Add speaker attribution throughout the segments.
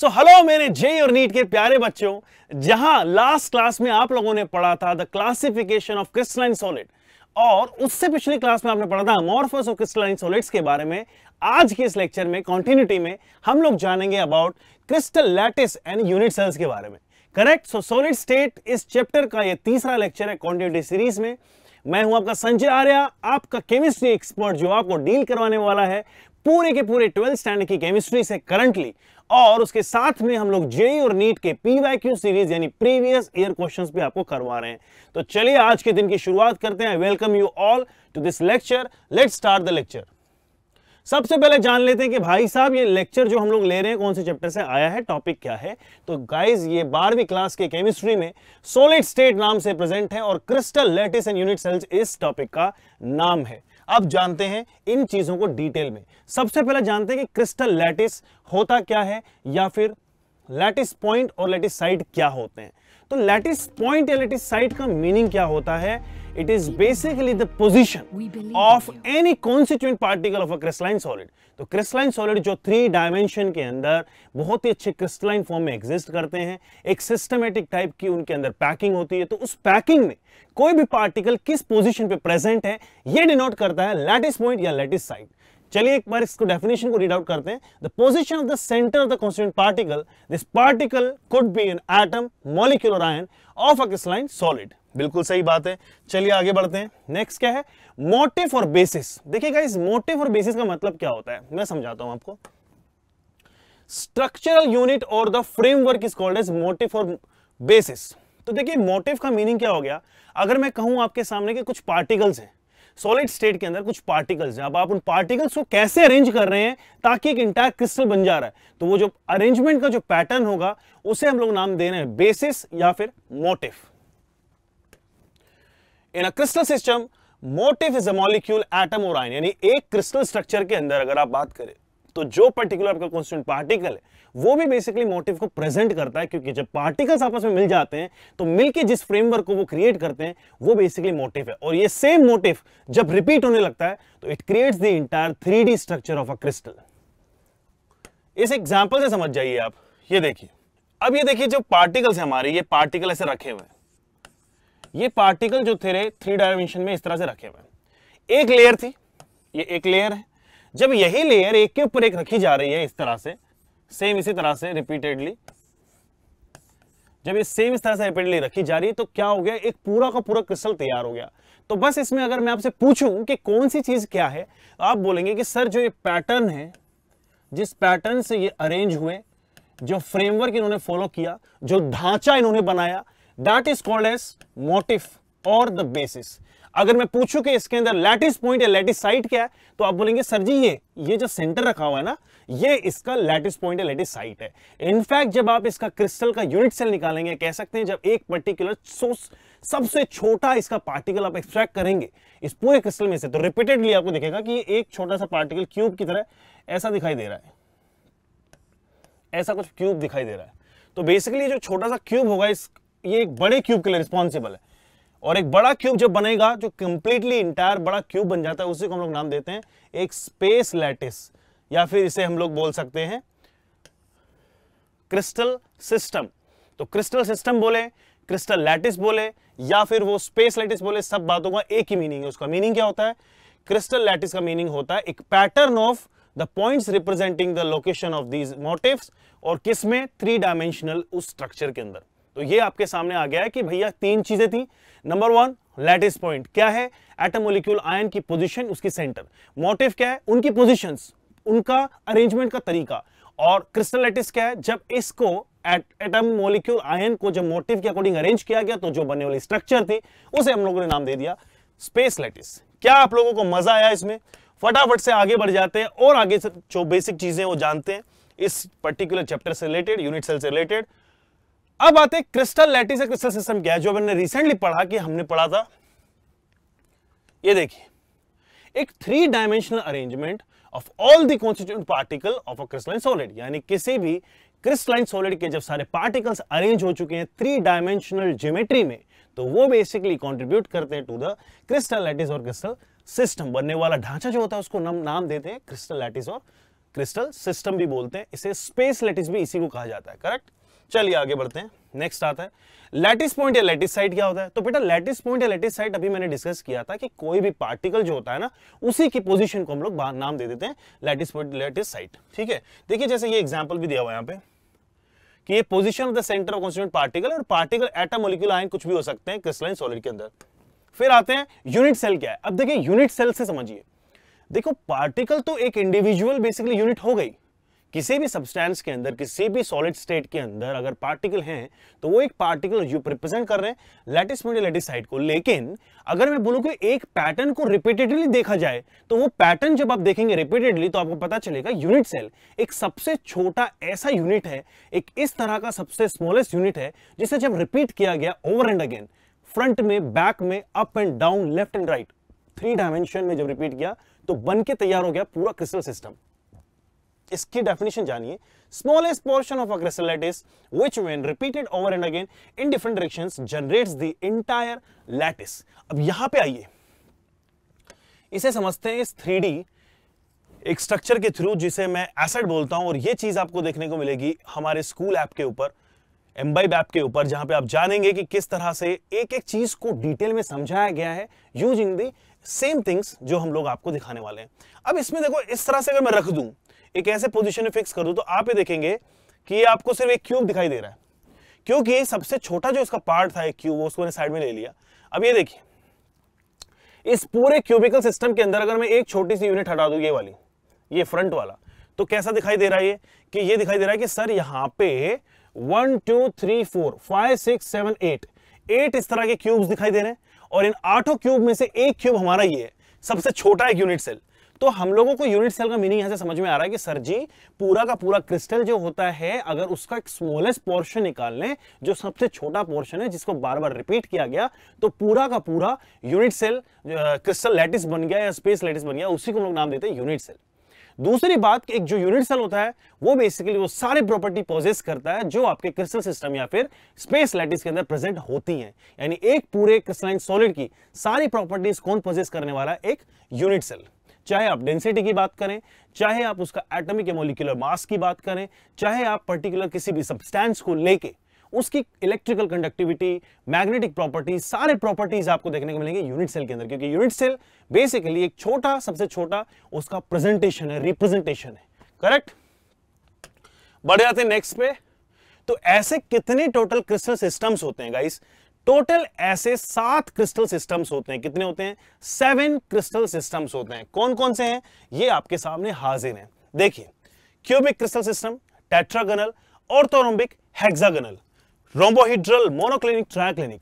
Speaker 1: So hello मेरे जे और NEET के प्यारे बच्चों जहां लास्ट क्लास में आप लोगों ने पढ़ा था the classification of crystalline solid और उससे पिछली क्लास में आपने पढ़ा था अमॉर्फस ऑफ क्रिस्टलाइन सॉलिड्स के बारे में आज के इस लेक्चर में कॉन्टिन्यूटी में हम लोग जानेंगे about crystal lattice and unit cells के बारे में करेक्ट सो सॉलिड स्टेट इस चैप्टर का यह तीसरा लेक्चर है कॉन्टिन्यूटी सीरीज में मैं हूं आपका संजय आर्या आपका केमिस्ट्री एक्सपर्ट जो आपको डील करवाने वाला है पूरे के पूरे ट्वेल्थ स्टैंडर्ड की केमिस्ट्री से करंटली और उसके साथ में हम लोग जेई और नीट के पीवाईक्यू सीरीज यानी प्रीवियस ईयर क्वेश्चंस भी आपको करवा रहे हैं तो चलिए आज के दिन की शुरुआत करते हैं welcome you all to this lecture let start the lecture सबसे पहले जान लेते हैं कि भाई साहब ये लेक्चर जो हम लोग ले रहे हैं कौन से चैप्टर से आया है टॉपिक क्या है तो गाइस ये बारहवीं क्लास के केमिस्ट्री में सोलिड स्टेट नाम से प्रेजेंट है और crystal lattice and unit cells इस टॉपिक का नाम है अब जानते हैं इन चीज़ों को डिटेल में सबसे पहले जानते हैं कि क्रिस्टल लैटिस होता क्या है या फिर लैटिस पॉइंट और लैटिस साइड क्या होते हैं तो लैटिस पॉइंट या लैटिस साइड का मीनिंग क्या होता है It is basically the position of any constituent particle of a crystalline solid. तो क्रिस्टलाइन सॉलिड जो थ्री डायमेंशन के अंदर बहुत ही अच्छे क्रिस्टलाइन फॉर्म में एग्जिस्ट करते हैं एक सिस्टमेटिक टाइप की उनके अंदर पैकिंग होती है तो उस पैकिंग में कोई भी पार्टिकल किस पोजीशन पे प्रेजेंट है ये डिनोट करता है लैटिस पॉइंट या लैटिस साइड चलिए एक बार इसको डेफिनेशन को रीड आउट करते हैं the position of the centre of the constituent particle this particle could be an atom molecular ion of a crystalline solid बिल्कुल सही बात है चलिए आगे बढ़ते हैं नेक्स्ट क्या है मोटिव और बेसिस देखिएगा इस मोटिव और बेसिस का मतलब क्या होता है मैं समझाता हूं आपको स्ट्रक्चरल यूनिट और the framework is called as motive और बेसिस तो देखिए मोटिव का मीनिंग क्या हो गया अगर मैं कहूं आपके सामने के कुछ पार्टिकल्स हैं सॉलिड स्टेट के अंदर कुछ पार्टिकल्स हैं अब आप उन पार्टिकल्स को कैसे अरेंज कर रहे हैं ताकि एक इंटायर क्रिस्टल बन जा रहा है तो वो जो अरेंजमेंट का जो पैटर्न होगा उसे हम लोग नाम दे रहे हैं बेसिस या फिर motive in a crystal system motive is a molecule atom और आयन यानी एक क्रिस्टल स्ट्रक्चर के अंदर अगर आप बात करें तो जो पर्टिकुलर आपका कॉन्स्टेंट पार्टिकल है वो भी बेसिकली मोटिव को प्रेजेंट करता है क्योंकि जब पार्टिकल्स आपस में मिल जाते हैं तो मिलके जिस फ्रेमवर्क को वो क्रिएट करते हैं वो बेसिकली मोटिव है और ये सेम मोटिव जब रिपीट होने लगता है तो it creates the entire three structure of a crystal इस एग्जाम्पल से समझ जाइए आप ये देखिए अब ये देखिए जो पार्टिकल्स है हमारे ये पार्टिकल ऐसे रखे हुए हैं ये पार्टिकल जो थे थ्री डायमेंशन में इस तरह से रखे हुए एक लेयर थी ये एक लेयर है जब यही लेयर एक के ऊपर एक रखी जा रही है इस तरह से सेम इसी तरह से रिपीटेडली जब ये सेम इस तरह से रिपीटेडली रखी जा रही है तो क्या हो गया एक पूरा का पूरा क्रिस्टल तैयार हो गया तो बस इसमें अगर मैं आपसे पूछूं कि कौन सी चीज क्या है तो आप बोलेंगे कि सर जो ये पैटर्न है जिस पैटर्न से ये अरेंज हुए जो फ्रेमवर्क इन्होंने फॉलो किया जो ढांचा इन्होंने बनाया that is called as motif और द बेसिस अगर मैं पूछूं कि इसके अंदर लैटिस पॉइंट या लैटिस साइट क्या है तो आप बोलेंगे सर जी ये ये जो सेंटर रखा हुआ है ना ये इसका लैटिस पॉइंट या लैटिस साइट है इनफैक्ट जब आप इसका क्रिस्टल का यूनिट सेल निकालेंगे कह सकते हैं जब एक पर्टिकुलर सोर्स सबसे छोटा इसका पार्टिकल आप एक्सट्रैक्ट करेंगे इस पूरे क्रिस्टल में से तो रिपीटेडली आपको दिखेगा कि एक छोटा सा पार्टिकल क्यूब की तरह ऐसा दिखाई दे रहा है ऐसा कुछ क्यूब दिखाई दे रहा है तो बेसिकली जो छोटा सा क्यूब होगा इस ये एक बड़े क्यूब के लिए रिस्पॉन्सिबल है और एक बड़ा क्यूब जब बनेगा जो कंप्लीटली इंटायर बड़ा क्यूब बन जाता है उसी को हम लोग नाम देते हैं एक स्पेस लैटिस या फिर इसे हम लोग बोल सकते हैं क्रिस्टल सिस्टम तो क्रिस्टल सिस्टम बोले क्रिस्टल लैटिस बोले या फिर वो स्पेस लैटिस बोले सब बातों का एक ही मीनिंग है उसका मीनिंग क्या होता है क्रिस्टल लैटिस का मीनिंग होता है एक pattern of the points representing the location of these motives और किसमें थ्री डायमेंशनल उस स्ट्रक्चर के अंदर तो ये आपके सामने आ गया है कि भैया तीन चीजें थी नंबर वन लैटिस पॉइंट क्या है एटम मोलिक्यूल आयन की पोजिशन उसकी सेंटर मोटिव क्या है उनकी पोजिशन उनका अरेंजमेंट का तरीका और क्रिस्टल लैटिस क्या है जब इसको एटम मोलिक्यूल आयन को जब मोटिव के अकॉर्डिंग अरेंज किया गया तो जो बनने वाली स्ट्रक्चर थी उसे हम लोगों ने नाम दे दिया स्पेस लेटिस क्या आप लोगों को मजा आया इसमें फटाफट से आगे बढ़ जाते हैं और आगे से जो बेसिक चीजें वो जानते हैं इस पर्टिकुलर चैप्टर से रिलेटेड यूनिट सेल से रिलेटेड अब आते क्रिस्टल लैटिस या क्रिस्टल सिस्टम क्या है जो मैंने रिसेंटली पढ़ा कि हमने पढ़ा था ये देखिए एक three dimensional arrangement of all the constituent particle of a crystalline solid यानी किसी भी क्रिस्टलाइन सॉलिड के जब सारे पार्टिकल्स अरेंज हो चुके हैं थ्री डायमेंशनल ज्योमेट्री में तो वो बेसिकली कॉन्ट्रीब्यूट करते हैं टू द क्रिस्टल लैटिस और क्रिस्टल सिस्टम बनने वाला ढांचा जो होता है उसको नम, नाम देते हैं क्रिस्टल लैटिस और क्रिस्टल सिस्टम भी बोलते हैं इसे स्पेस लैटिस भी इसी को कहा जाता है करेक्ट चलिए आगे बढ़ते हैं नेक्स्ट आता है लैटिस पॉइंट या लैटिस साइड क्या होता है तो बेटा लैटिस पॉइंट या लैटिस साइड अभी मैंने डिस्कस किया था कि कोई भी पार्टिकल जो होता है ना उसी की पोजीशन को हम लोग नाम दे देते हैं लैटिस पॉइंट लैटिस साइड ठीक है देखिए जैसे ये एग्जांपल भी दिया हुआ है यहाँ पे कि ये position of the centre of constituent particle और पार्टिकल एटा मॉलिक्यूल आयन कुछ भी हो सकते हैं क्रिस्टलाइन सॉलिड के अंदर फिर आते हैं यूनिट सेल क्या है अब देखिए यूनिट सेल से समझिए देखो पार्टिकल तो एक इंडिविजुअल बेसिकली यूनिट हो गई किसी भी सब्सटेंस के अंदर किसी भी सॉलिड स्टेट के अंदर अगर पार्टिकल हैं तो वो एक पार्टिकल जो रिप्रेजेंट कर रहे हैं लेटेस्ट मीडिया लेटेस्ट साइड को लेकिन अगर मैं बोलूं कि एक पैटर्न को रिपीटेडली देखा जाए तो वो पैटर्न जब आप देखेंगे रिपीटेडली तो आपको पता चलेगा यूनिट सेल एक सबसे छोटा ऐसा यूनिट है एक इस तरह का सबसे स्मॉलेस्ट यूनिट है जिसे जब रिपीट किया गया ओवर एंड अगेन फ्रंट में बैक में up and down left and right three dimension में जब रिपीट किया तो बन के तैयार हो गया पूरा क्रिस्टल सिस्टम इसकी डेफिनेशन जानिए smallest portion of a crystallite is which when repeated over and again in different direction generate the entire lattice अब यहां पे आइए इसे समझते हैं इस थ्री एक स्ट्रक्चर के थ्रू जिसे मैं एसेट बोलता हूं और ये चीज आपको देखने को मिलेगी हमारे स्कूल ऐप के ऊपर एम्बाइब ऐप के ऊपर जहां पे आप जानेंगे कि किस तरह से एक एक चीज को डिटेल में समझाया गया है यूजिंग द सेम थिंग्स जो हम लोग आपको दिखाने वाले हैं अब इसमें देखो इस तरह से अगर मैं रख दूं एक ऐसे पोजिशन में फिक्स कर दो तो आप ये देखेंगे कि ये आपको सिर्फ एक क्यूब दिखाई दे रहा है क्योंकि सबसे छोटा जो इसका पार्ट था एक क्यूब उसको साइड में ले लिया अब ये देखिए इस पूरे क्यूबिकल सिस्टम के अंदर अगर मैं एक छोटी सी यूनिट हटा दूँ ये वाली ये फ्रंट वाला तो कैसा दिखाई दे रहा है ये कि ये दिखाई दे रहा है कि सर यहाँ पे one two three four five six seven eight eight इस तरह के क्यूब्स दिखाई दे रहे हैं और इन आठों क्यूब में से एक क्यूब हमारा ये है सबसे छोटा एक यूनिट सेल तो हम लोगों को यूनिट सेल का मीनिंग यहां से समझ में आ रहा है कि सर जी पूरा का पूरा क्रिस्टल जो होता है अगर उसका एक स्मॉलेस्ट पोर्शन निकाल लें जो सबसे छोटा पोर्शन है जिसको बार बार रिपीट किया गया तो पूरा का पूरा यूनिट सेल क्रिस्टल लैटिस बन गया या स्पेस लैटिस बन गया उसी को हम लोग नाम देते हैं यूनिट सेल दूसरी बात एक जो यूनिट सेल होता है वो बेसिकली वो सारे प्रॉपर्टी पोजेस करता है जो आपके क्रिस्टल सिस्टम या फिर स्पेस लैटिस के अंदर प्रेजेंट होती हैं यानी एक पूरे क्रिस्टलाइन सॉलिड की सारी प्रॉपर्टीज कौन पोजेस करने वाला एक यूनिट सेल चाहे आप डेंसिटी की बात करें चाहे आप उसका एटमिक या मोलिकुलर मास की बात करें चाहे आप पर्टिकुलर किसी भी सब्सटेंस को लेके उसकी इलेक्ट्रिकल कंडक्टिविटी मैग्नेटिक प्रॉपर्टीज सारे प्रॉपर्टीज आपको देखने को मिलेंगे यूनिट सेल के अंदर क्योंकि यूनिट सेल बेसिकली एक छोटा सबसे छोटा उसका प्रेजेंटेशन है रिप्रेजेंटेशन है करेक्ट बढ़ जाते नेक्स्ट पे तो ऐसे कितने टोटल क्रिस्टल सिस्टम्स होते हैं गाइस टोटल ऐसे सात क्रिस्टल सिस्टम्स होते हैं कितने होते हैं सेवन क्रिस्टल सिस्टम्स होते हैं कौन कौन से हैं ये आपके सामने हाजिर हैं देखिए cubic crystal system tetragonal orthorhombic hexagonal rhombohedral monoclinic triclinic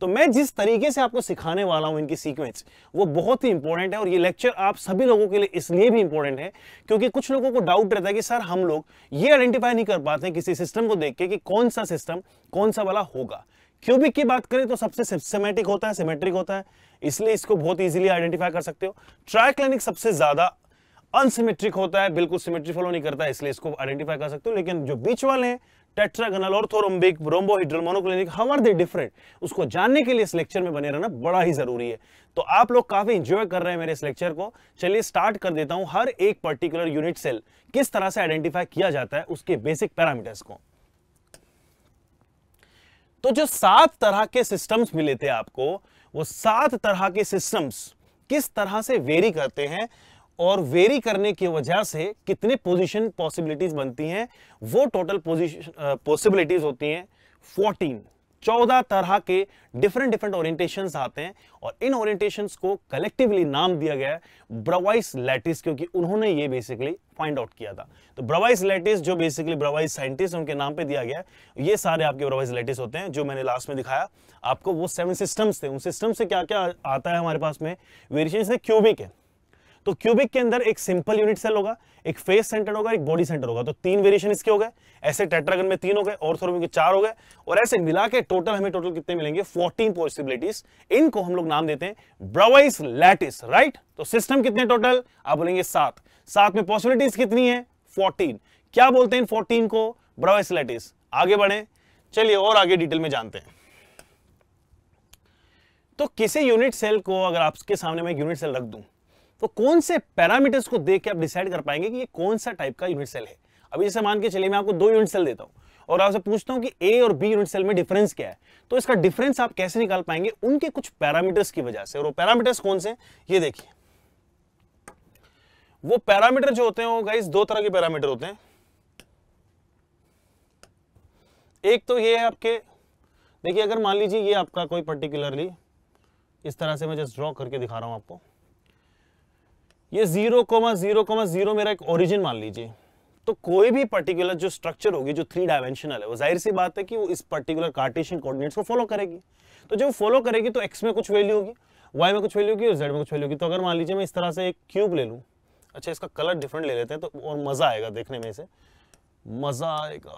Speaker 1: तो मैं जिस तरीके से आपको सिखाने वाला हूं इनकी सीक्वेंस वो बहुत ही इंपॉर्टेंट है और ये लेक्चर आप सभी लोगों के लिए इसलिए भी इंपॉर्टेंट है क्योंकि कुछ लोगों को डाउट रहता है कि सर हम लोग ये आइडेंटिफाई नहीं कर पाते किसी सिस्टम को देख के कि कौन सा सिस्टम कौन सा वाला होगा क्यूबिक की बात करें तो सबसे सिस्टमेटिक होता है सिमेट्रिक होता है इसलिए इसको बहुत इजीली आइडेंटिफाई कर सकते हो ट्राइक्लिनिक सबसे ज्यादा अनसिमेट्रिक होता है बिल्कुल सिमेट्री फॉलो नहीं करता इसलिए इसको आइडेंटिफाई कर सकते हो लेकिन जो बीच वाले हैं tetragonal orthorhombic rhombohedral monoclinic how are they different उसको जानने के लिए इस लेक्चर में बने रहना बड़ा ही जरूरी है तो आप लोग काफी इंजॉय कर रहे हैं मेरे इस लेक्चर को चलिए स्टार्ट कर देता हूं हर एक पर्टिकुलर यूनिट सेल किस तरह से आइडेंटिफाई किया जाता है उसके बेसिक पैरामीटर्स को तो जो सात तरह के सिस्टम्स मिले थे आपको वो सात तरह के सिस्टम्स किस तरह से वेरी करते हैं और वेरी करने की वजह से कितने पोजीशन पॉसिबिलिटीज बनती हैं वो टोटल पोजीशन पॉसिबिलिटीज होती हैं फोर्टीन चौदह तरह के डिफरेंट डिफरेंट ओरिएंटेशन आते हैं और इन ओरिएंटेशन को कलेक्टिवली नाम दिया गया है ब्रवाइस लैटिस क्योंकि उन्होंने ये बेसिकली फाइंड आउट किया था तो ब्रवाइस लैटिस जो बेसिकली ब्रवाइस साइंटिस्ट उनके नाम पे दिया गया है ये सारे आपके ब्रवाइस लैटिस होते हैं जो मैंने लास्ट में दिखाया आपको वो सेवन सिस्टम्स थे उन सिस्टम से क्या क्या आता है हमारे पास में वेरिएशन क्यूबिक है तो क्यूबिक के अंदर एक सिंपल यूनिट सेल होगा एक फेस सेंटर होगा एक बॉडी सेंटर होगा तो तीन वेरिएशन इसके हो गए ऐसे टेट्रागन में तीन हो गए और में चार हो गए और ऐसे मिला के टोटल हमें टोटल कितने मिलेंगे फोर्टीन पॉसिबिलिटीज इनको हम लोग नाम देते हैं ब्रवाइस लैटिस राइट तो सिस्टम कितने टोटल आप बोलेंगे सात सात में पॉसिबिलिटीज कितनी है फोर्टीन क्या बोलते हैं फोर्टीन को ब्रवाइस लैटिस आगे बढ़े चलिए और आगे डिटेल में जानते हैं तो किसी यूनिट सेल को अगर आपके सामने मैं यूनिट सेल रख दूं तो कौन से पैरामीटर्स को देख के आप डिसाइड कर पाएंगे कि ये कौन सा टाइप का यूनिट सेल है अभी जैसे मान के चलिए मैं आपको दो यूनिट सेल देता हूं और आपसे पूछता हूं कि ए और बी यूनिट सेल में डिफरेंस क्या है तो इसका डिफरेंस आप कैसे निकाल पाएंगे उनके कुछ पैरामीटर्स की वजह से और वो पैरामीटर्स कौन से ये देखिए वो पैरामीटर जो होते हैं वो गाइस दो तरह के पैरामीटर होते हैं एक तो ये है आपके देखिए अगर मान लीजिए ये आपका कोई पर्टिकुलरली इस तरह से मैं जस्ट ड्रॉ करके दिखा रहा हूं आपको ये zero comma zero comma zero मेरा एक ओरिजिन मान लीजिए तो कोई भी पर्टिकुलर जो स्ट्रक्चर होगी जो थ्री डायमेंशनल है वो जाहिर सी बात है कि वो इस पर्टिकुलर कार्टेशियन कोऑर्डिनेट्स को फॉलो करेगी तो जब फॉलो करेगी तो एक्स में कुछ वैल्यू होगी वाई में कुछ वैल्यू होगी और जेड में कुछ वैल्यू होगी तो अगर मान लीजिए मैं इस तरह से एक क्यूब ले लूँ अच्छा इसका कलर डिफरेंट ले लेते हैं तो और मज़ा आएगा देखने में इसे मज़ा आएगा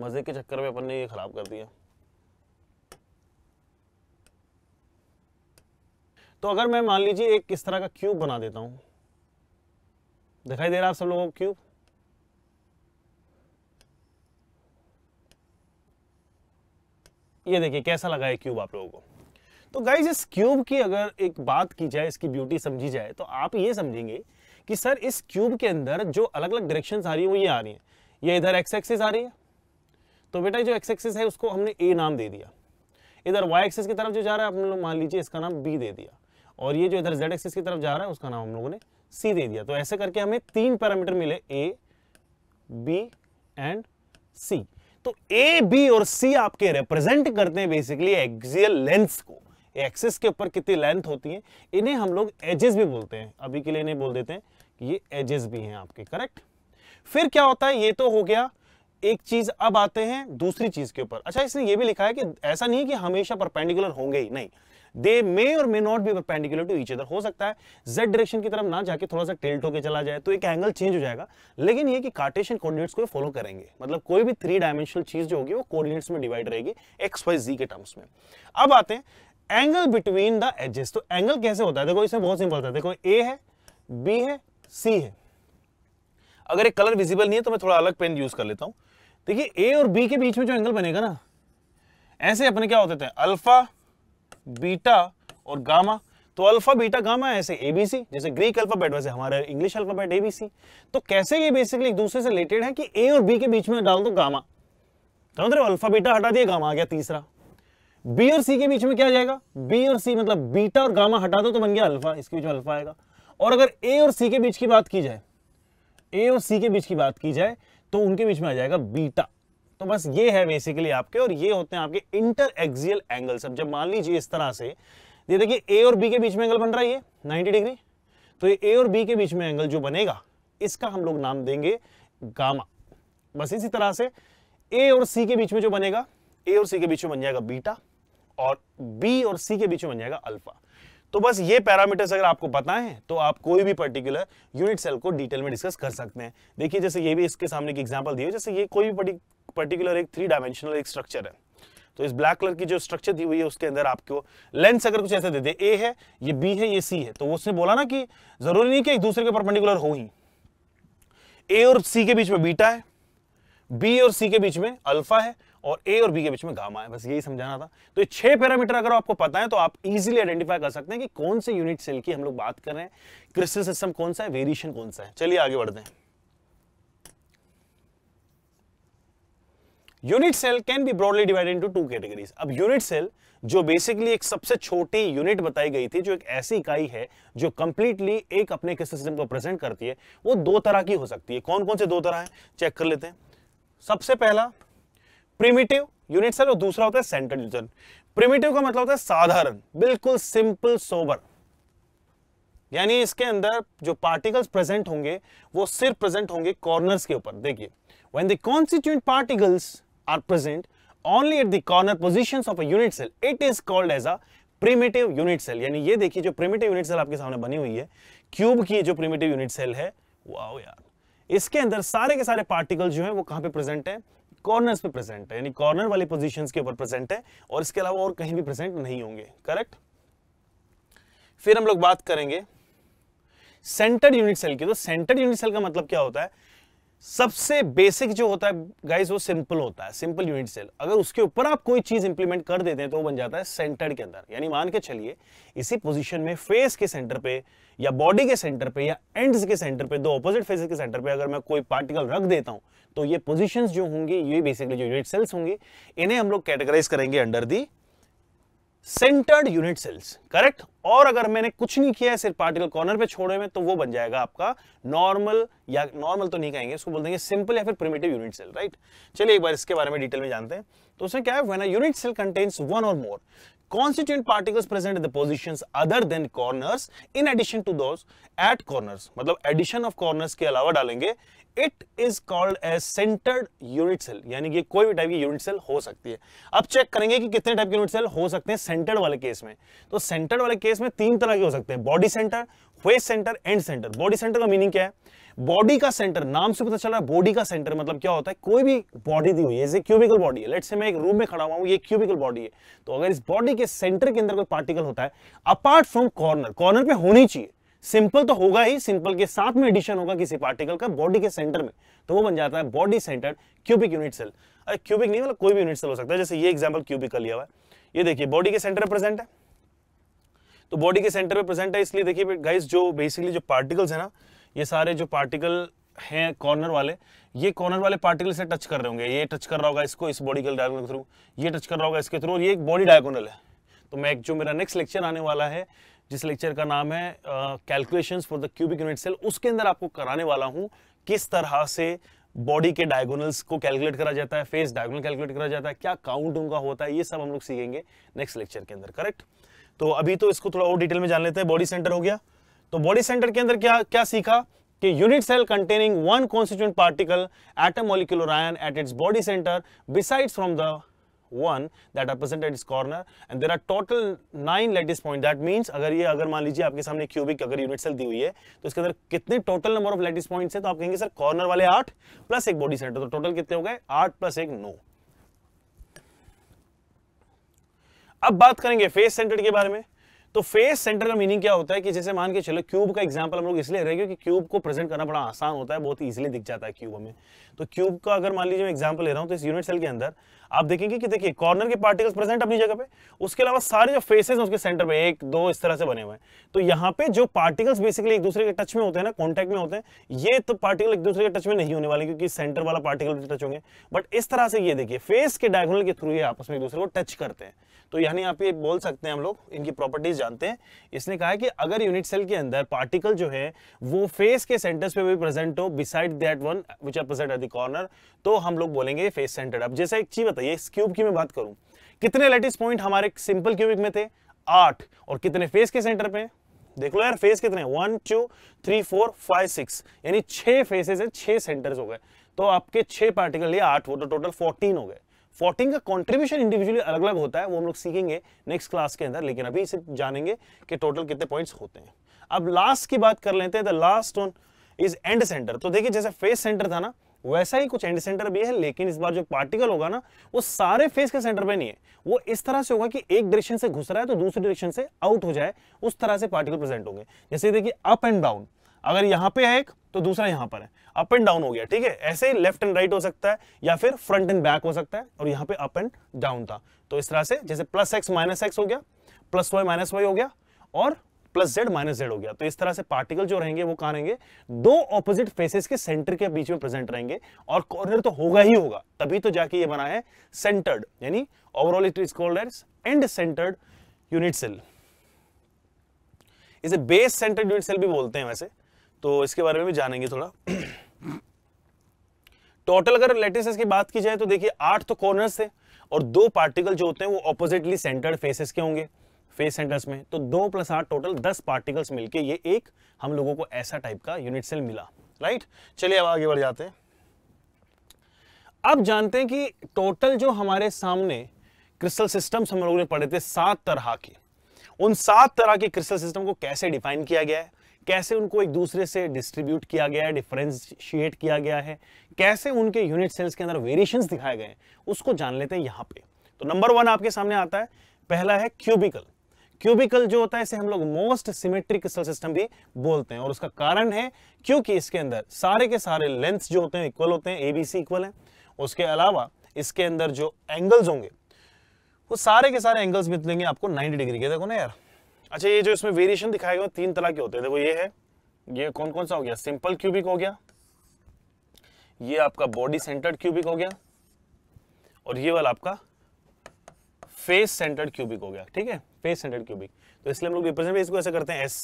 Speaker 1: मज़े के चक्कर में अपन ने ये ख़राब कर दिया तो अगर मैं मान लीजिए एक किस तरह का क्यूब बना देता हूँ दिखाई दे रहा है आप सब लोगों को क्यूब ये देखिए कैसा लगा है क्यूब आप लोगों को तो गाइज इस क्यूब की अगर एक बात की जाए इसकी ब्यूटी समझी जाए तो आप ये समझेंगे कि सर इस क्यूब के अंदर जो अलग अलग डायरेक्शन आ रही है वो ये आ रही है ये इधर एक्स एक्सिस आ रही है तो बेटा जो एक्स एक्सिस है उसको हमने ए नाम दे दिया इधर वाई एक्सिस की तरफ जो जा रहा है आप लोग मान लीजिए इसका नाम बी दे दिया और ये जो इधर जेड एक्सिस की तरफ जा रहा है उसका नाम हम लोगों ने सी दे दिया तो ऐसे करके हमें तीन पैरामीटर मिले ए बी एंड सी तो ए बी और सी आपके रिप्रेजेंट करते हैं बेसिकली एक्सियल लेंथ को एक्सिस के ऊपर कितनी लेंथ होती है इन्हें हम लोग एजेस भी बोलते हैं अभी के लिए इन्हें बोल देते हैं कि ये एजेस भी हैं आपके करेक्ट फिर क्या होता है ये तो हो गया एक चीज अब आते हैं दूसरी चीज के ऊपर अच्छा इसने ये भी लिखा है कि ऐसा नहीं है कि हमेशा परपेंडिकुलर होंगे ही नहीं दे मे और may not be perpendicular to each other हो सकता है जेड डायरेक्शन की तरफ ना जाके थोड़ा सा टिल्ट होकर चला जाए तो एक एंगल चेंज हो जाएगा लेकिन ये कि कार्टेशियन कोऑर्डिनेट्स को फॉलो करेंगे मतलब कोई भी थ्री डायमेंशनल चीज जो होगी वो कोऑर्डिनेट्स में डिवाइड रहेगी एक्स वाई जी के टर्म्स में अब आते हैं एंगल बिटवीन द एजेस तो एंगल कैसे होता है देखो इसमें बहुत सिंपल था देखो ए है बी है सी है अगर एक कलर विजिबल नहीं है तो मैं थोड़ा अलग पेन यूज कर लेता हूं देखिए ए और बी के बीच में जो एंगल बनेगा ना ऐसे अपने क्या होते थे अल्फा बीटा और गामा तो अल्फा बीटा गामा ऐसे एबीसी जैसे ग्रीक अल्फाबेट वैसे हमारा इंग्लिश अल्फाबेट एबीसी तो कैसे ये बेसिकली एक दूसरे से रिलेटेड है कि ए और बी के बीच में डाल दो गामा समझ रहे अल्फा बीटा हटा दिया गामा आ गया तीसरा बी और सी के बीच में क्या जाएगा बी और सी मतलब बीटा और गामा हटा दो तो बन गया अल्फा इसके बीच में अल्फा आएगा और अगर ए और सी के बीच की बात की जाए ए और सी के बीच की बात की जाए तो उनके बीच में आ जाएगा बीटा तो बस ये है बेसिकली आपके और ये होते हैं आपके इंटर एक्सियल एंगल्स अब जब मान लीजिए इस तरह से ये देखिए ए और बी के बीच में एंगल बन रहा है ये 90 डिग्री तो ये ए और बी के बीच में एंगल जो बनेगा इसका हम लोग नाम देंगे गामा बस इसी तरह से ए और सी के बीच में जो बनेगा ए और सी के बीच में बन जाएगा बीटा और बी और सी के बीच में बन जाएगा अल्फा तो बस ये पैरामीटर्स अगर आपको पता है तो आप कोई भी पर्टिकुलर यूनिट सेल को डिटेल में डिस्कस कर सकते हैं देखिए जैसे ये भी इसके सामने की एग्जांपल दी है जैसे ये कोई भी पर्टिकुलर एक थ्री डायमेंशनल एक स्ट्रक्चर है तो इस ब्लैक कलर की जो स्ट्रक्चर दी हुई है उसके अंदर आपको लेंस अगर कुछ ऐसा दे दे ए है ये बी है ये सी है तो उसने बोला ना कि जरूरी नहीं कि एक दूसरे के परपेंडिकुलर हो ही ए और सी के बीच में बीटा है बी और सी के बीच में अल्फा है और ए और बी के बीच में गामा है बस यही समझाना था तो ये छह पैरामीटर अगर आपको पता है तो आप इजीली आइडेंटिफाई कर सकते हैं कि कौन से यूनिट सेल की हम लोग बात कर रहे हैं क्रिस्टल सिस्टम कौन सा है वेरिएशन कौन सा है चलिए आगे बढ़ते हैं unit cell can be broadly divided into two categories अब यूनिट सेल जो बेसिकली एक सबसे छोटी यूनिट बताई गई थी जो एक ऐसी इकाई है जो कंप्लीटली एक अपने किस सिस्टम को प्रेजेंट करती है वो दो तरह की हो सकती है कौन कौन से दो तरह है चेक कर लेते हैं सबसे पहला प्रिमिटिव यूनिट सेल और दूसरा होता है सेंट्रल यूनिट सेल प्रिमिटिव का मतलब होता है साधारण बिल्कुल सिंपल सोबर यानी इसके अंदर जो पार्टिकल्स प्रेजेंट होंगे वो सिर्फ प्रेजेंट होंगे कॉर्नर्स के ऊपर देखिए when the constituent particles are present only at the corner positions of a unit cell, it is called as a primitive unit cell. यानी ये देखिए जो primitive unit cell आपके सामने बनी हुई है क्यूब की जो primitive unit cell है वाओ यार इसके अंदर सारे के सारे पार्टिकल जो है वो कहाँ पे प्रेजेंट है कॉर्नर्स पे प्रेजेंट है यानी कॉर्नर वाली पोजीशंस के ऊपर प्रेजेंट है और इसके अलावा और कहीं भी प्रेजेंट नहीं होंगे करेक्ट फिर हम लोग बात करेंगे सेंटर्ड यूनिट सेल की तो सेंटर्ड यूनिट सेल का मतलब क्या होता है सबसे बेसिक जो होता है गाइज वो सिंपल होता है सिंपल यूनिट सेल अगर उसके ऊपर आप कोई चीज इंप्लीमेंट कर देते हैं तो वो बन जाता है सेंटर के अंदर यानी मान के चलिए इसी पोजीशन में फेस के सेंटर पे या बॉडी के सेंटर पे या एंड्स के सेंटर पे दो ऑपोजिट फेसेस के सेंटर पे अगर मैं कोई पार्टिकल रख देता हूं तो ये पोजिशन जो होंगे ये बेसिकली जो यूनिट सेल्स होंगे इन्हें हम लोग कैटेगराइज करेंगे under the centred unit cells correct और अगर मैंने कुछ नहीं किया है सिर्फ पार्टिकल कॉर्नर पे छोड़े में तो वो बन जाएगा आपका नॉर्मल या नॉर्मल तो नहीं कहेंगे उसको बोल देंगे सिंपल या फिर प्रिमेटिव यूनिट सेल राइट चलिए एक बार इसके बारे में डिटेल में जानते हैं तो उसमें क्या है यूनिट सेल कंटेन्स वन और more constituent particles present in the positions other than corners in addition to those at corners matlab addition of corners ke alawa dalenge it is called as centered unit cell yani ki koi bhi type ki unit cell ho sakti hai ab check karenge ki kitne type के unit cell ho sakte hain centered wale case mein to centered wale case mein teen tarah ke ho sakte hain body center face center end center body center ka meaning kya hai body का centre नाम से पता चल रहा है body का centre मतलब क्या होता है कोई भी बॉडी दी हुई है क्यूबिकल बॉडी है लेट से मैं एक रूम में खड़ा हुआ हूं ये क्यूबिकल बॉडी है तो अगर इस बॉडी के सेंटर के अंदर कोई पार्टिकल होता है अपार्ट फ्रॉम कॉर्नर कॉर्नर पे होनी चाहिए सिंपल तो होगा ही सिंपल के साथ में एडिशन होगा किसी पार्टिकल का बॉडी के सेंटर में तो वो बन जाता है body centre cubic unit cell अरे क्यूबिक नहीं मतलब कोई भी यूनिट सेल हो सकता है जैसे ये एग्जाम्पल क्यूबिक का लिया हुआ है ये देखिए बॉडी के सेंटर प्रेजेंट है तो बॉडी के सेंटर में प्रेजेंट है इसलिए देखिए गाइस जो बेसिकली जो पार्टिकल्स है ना ये सारे जो पार्टिकल हैं कॉर्नर वाले ये कॉर्नर वाले पार्टिकल से टच कर रहे होंगे ये टच कर रहा होगा इसको इस बॉडी के डायगोनल के थ्रू ये टच कर रहा होगा इसके थ्रू और ये एक बॉडी डायगोनल है तो मैं एक जो मेरा नेक्स्ट लेक्चर आने वाला है जिस लेक्चर का नाम है calculation for the cubic unit cell उसके अंदर आपको कराने वाला हूँ किस तरह से बॉडी के डायगोनल्स को कैलकुलेट करा जाता है फेस डायगोनल कैलकुलेट करा जाता है क्या काउंट उनका होता है ये सब हम लोग सीखेंगे नेक्स्ट लेक्चर के अंदर करेक्ट तो अभी तो इसको थोड़ा और डिटेल में जान लेते हैं बॉडी सेंटर हो गया तो बॉडी सेंटर के अंदर क्या क्या सीखा कि unit cell containing one constituent particle atom molecular ion at its body centre besides from the one that are present at its corner and there are total nine lattice point अगर ये अगर मान लीजिए आपके सामने क्यूबिक अगर unit cell दी हुई है तो इसके अंदर कितने total number of lattice point है तो आप कहेंगे सर कॉर्नर वाले आठ प्लस एक बॉडी सेंटर तो टोटल कितने हो गए आठ प्लस एक नो अब बात करेंगे फेस सेंटर के बारे में तो फेस सेंटर का मीनिंग क्या होता है कि जैसे मान के चलो क्यूब का एग्जाम्पल हम लोग इसलिए रहे क्योंकि क्यूब को प्रेजेंट करना बड़ा आसान होता है बहुत इजिली दिख जाता है क्यूब हमें तो क्यूब का अगर मान लीजिए मैं एग्जाम्पल ले रहा हूँ तो इस यूनिट सेल के अंदर आप देखेंगे कि देखिए कॉर्नर के पार्टिकल्स प्रेजेंट अपनी जगह पे उसके अलावा सारे जो फेसेस हैं उसके सेंटर में एक दो इस तरह से बने हुए हैं तो यहाँ पे जो पार्टिकल्स बेसिकली एक दूसरे के टच में होते हैं ना कॉन्टैक्ट में होते हैं ये तो पार्टिकल एक दूसरे के टच में नहीं होने वाले क्योंकि सेंटर वाला पार्टिकल भी टच होंगे बट इस तरह से ये देखिए फेस के डायगोनल के थ्रू ये आपस में एक दूसरे को टच करते हैं तो यानी आप ये बोल सकते हैं हम लोग इनकी प्रॉपर्टीज जानते हैं इसने कहा है कि अगर यूनिट सेल के अंदर पार्टिकल जो है वो फेस के सेंटर्स पे भी प्रेजेंट हो beside that one which are present at the corner तो हम लोग बोलेंगे फेस सेंटर्ड अब जैसा एक चीज बताइए रही है इस क्यूब की मैं बात करूं कितने लेटिस पॉइंट हमारे सिंपल क्यूबिक में थे आठ और कितने फेस के सेंटर पे देख लो यार फेस कितने one two three four five six यानी छह फेसेस है छह सेंटर्स हो गए तो आपके छह पार्टिकल लिए आठ हो तो टोटल फोर्टीन हो गए फोर्टीन का कंट्रीब्यूशन इंडिविजुअली अलग अलग होता है वो हम लोग सीखेंगे नेक्स्ट क्लास के अंदर लेकिन अभी सिर्फ जानेंगे कि टोटल कितने पॉइंट्स होते हैं अब लास्ट की बात कर लेते हैं the last one is end centre तो देखिए जैसे फेस सेंटर था ना वैसा ही कुछ एंड सेंटर भी है लेकिन इस बार जो पार्टिकल होगा ना वो सारे फेस के सेंटर पे नहीं है वो इस तरह से होगा कि एक डायरेक्शन से घुस रहा है तो दूसरे डायरेक्शन से आउट हो जाए उस तरह से पार्टिकल प्रेजेंट होंगे जैसे देखिए अप एंड डाउन अगर यहाँ पे है एक तो दूसरा यहाँ पर है अप एंड डाउन हो गया ठीक है ऐसे ही लेफ्ट एंड राइट हो सकता है या फिर फ्रंट एंड बैक हो सकता है और यहाँ पे अप एंड डाउन था तो इस तरह से जैसे प्लस एक्स माइनस एक्स हो गया प्लस वाई माइनस वाई हो गया और प्लस जेड माइनस जेड हो गया तो इस तरह से पार्टिकल जो रहेंगे वो कहाँ रहेंगे दो ऑपोजिट फेसेस के सेंटर के बीच में प्रेजेंट रहेंगे और कॉर्नर तो होगा ही होगा तभी तो जाके ये बना है सेंटर्ड यानी overall it is called as end centred unit cell इसे बेस सेंटर्ड यूनिट सेल भी बोलते हैं वैसे तो इसके बारे में भी जानेंगे थोड़ा टोटल अगर लेटेसेस की बात की जाए तो देखिए आठ तो कॉर्नर्स थे और दो पार्टिकल जो होते हैं वो ऑपोजिटली सेंटर्ड फेसेस के होंगे फेस सेंटर्स में तो दो प्लस आठ टोटल दस पार्टिकल्स मिलके ये एक हम लोगों को ऐसा टाइप का यूनिट सेल मिला राइट चलिए अब आगे बढ़ जाते हैं अब जानते हैं कि टोटल जो हमारे सामने क्रिस्टल सिस्टम हम लोगों ने पढ़े थे सात तरह के उन सात तरह के क्रिस्टल सिस्टम को कैसे डिफाइन किया गया है कैसे उनको एक दूसरे से डिस्ट्रीब्यूट किया गया है डिफ्रेंशिएट किया गया है कैसे उनके यूनिट सेल्स के अंदर वेरिएशंस दिखाए गए हैं उसको जान लेते हैं यहाँ पे तो नंबर वन आपके सामने आता है पहला है क्यूबिकल क्यूबिकल जो होता है इसे हम लोग मोस्ट सिमेट्रिक क्रिस्टल सिस्टम भी बोलते हैं और उसका कारण है क्योंकि इसके अंदर सारे के सारे लेंथ जो होते हैं इक्वल होते हैं एबीसी इक्वल है उसके अलावा इसके अंदर जो एंगल्स होंगे वो सारे के सारे एंगल्स मिलेंगे आपको नाइनटी डिग्री के देखो ना यार अच्छा ये जो इसमें वेरिएशन दिखाए गए तीन तरह के होते हैं देखो ये है ये कौन कौन सा हो गया सिंपल क्यूबिक हो गया ये आपका बॉडी सेंटर्ड क्यूबिक हो गया और ये वाला आपका फेस सेंटर्ड क्यूबिक हो गया ठीक है फेस हंड्रेड क्यूबिक तो इसलिए हम लोग रिप्रेजेंट इसको ऐसे करते हैं एस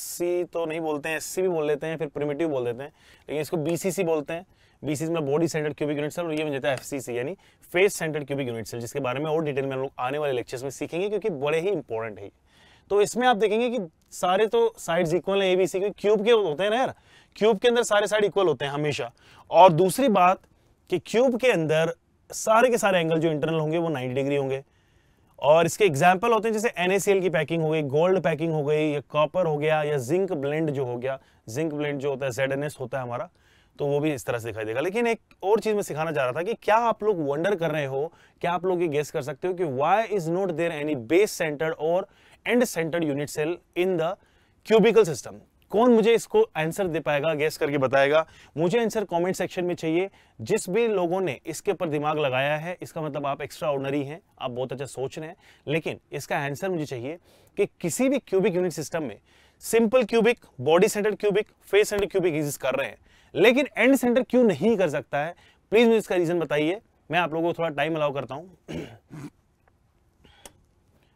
Speaker 1: तो नहीं बोलते हैं एस भी बोल देते हैं फिर प्रिमेटिव बोल देते हैं लेकिन इसको बी बोलते हैं बी सी में body centred cubic unit cell और ये बन जाता है एफ सी यानी face centred cubic unit cell जिसके बारे में और डिटेल में हम लोग आने वाले लेक्चर्स में सीखेंगे क्योंकि बड़े ही इंपॉर्टेंट है तो इसमें आप देखेंगे कि सारे तो साइड्स इक्वल है सी के क्यूब के होते हैं ना यार क्यूब के अंदर सारे साइड इक्वल होते हैं हमेशा और दूसरी बात कि क्यूब के अंदर सारे के सारे एंगल जो इंटरनल होंगे वो 90 डिग्री होंगे और इसके एग्जाम्पल होते हैं जैसे एन की पैकिंग हो गई गोल्ड पैकिंग हो गई या कॉपर हो गया या जिंक ब्लेंड जो हो गया जिंक ब्लेंड जो होता है जेड होता है हमारा तो वो भी इस तरह से दिखाई देगा लेकिन एक और चीज़ मैं सिखाना चाह रहा था कि क्या आप लोग वंडर कर रहे हो क्या आप लोग ये गेस कर सकते हो कि why is not there any base centred और end centred unit cell in the cubical system कौन मुझे इसको आंसर दे पाएगा गैस करके बताएगा मुझे आंसर कमेंट सेक्शन में चाहिए जिस भी लोगों ने इसके ऊपर दिमाग लगाया है इसका मतलब आप एक्स्ट्रा ऑर्डनरी हैं आप बहुत अच्छा सोच रहे हैं लेकिन इसका आंसर मुझे चाहिए कि किसी भी क्यूबिक यूनिट सिस्टम में simple cubic body centre cubic face centre cubic exist कर रहे हैं लेकिन एंड सेंटर क्यों नहीं कर सकता है प्लीज़ मुझे इसका रीज़न बताइए मैं आप लोगों को थोड़ा टाइम अलाउ करता हूँ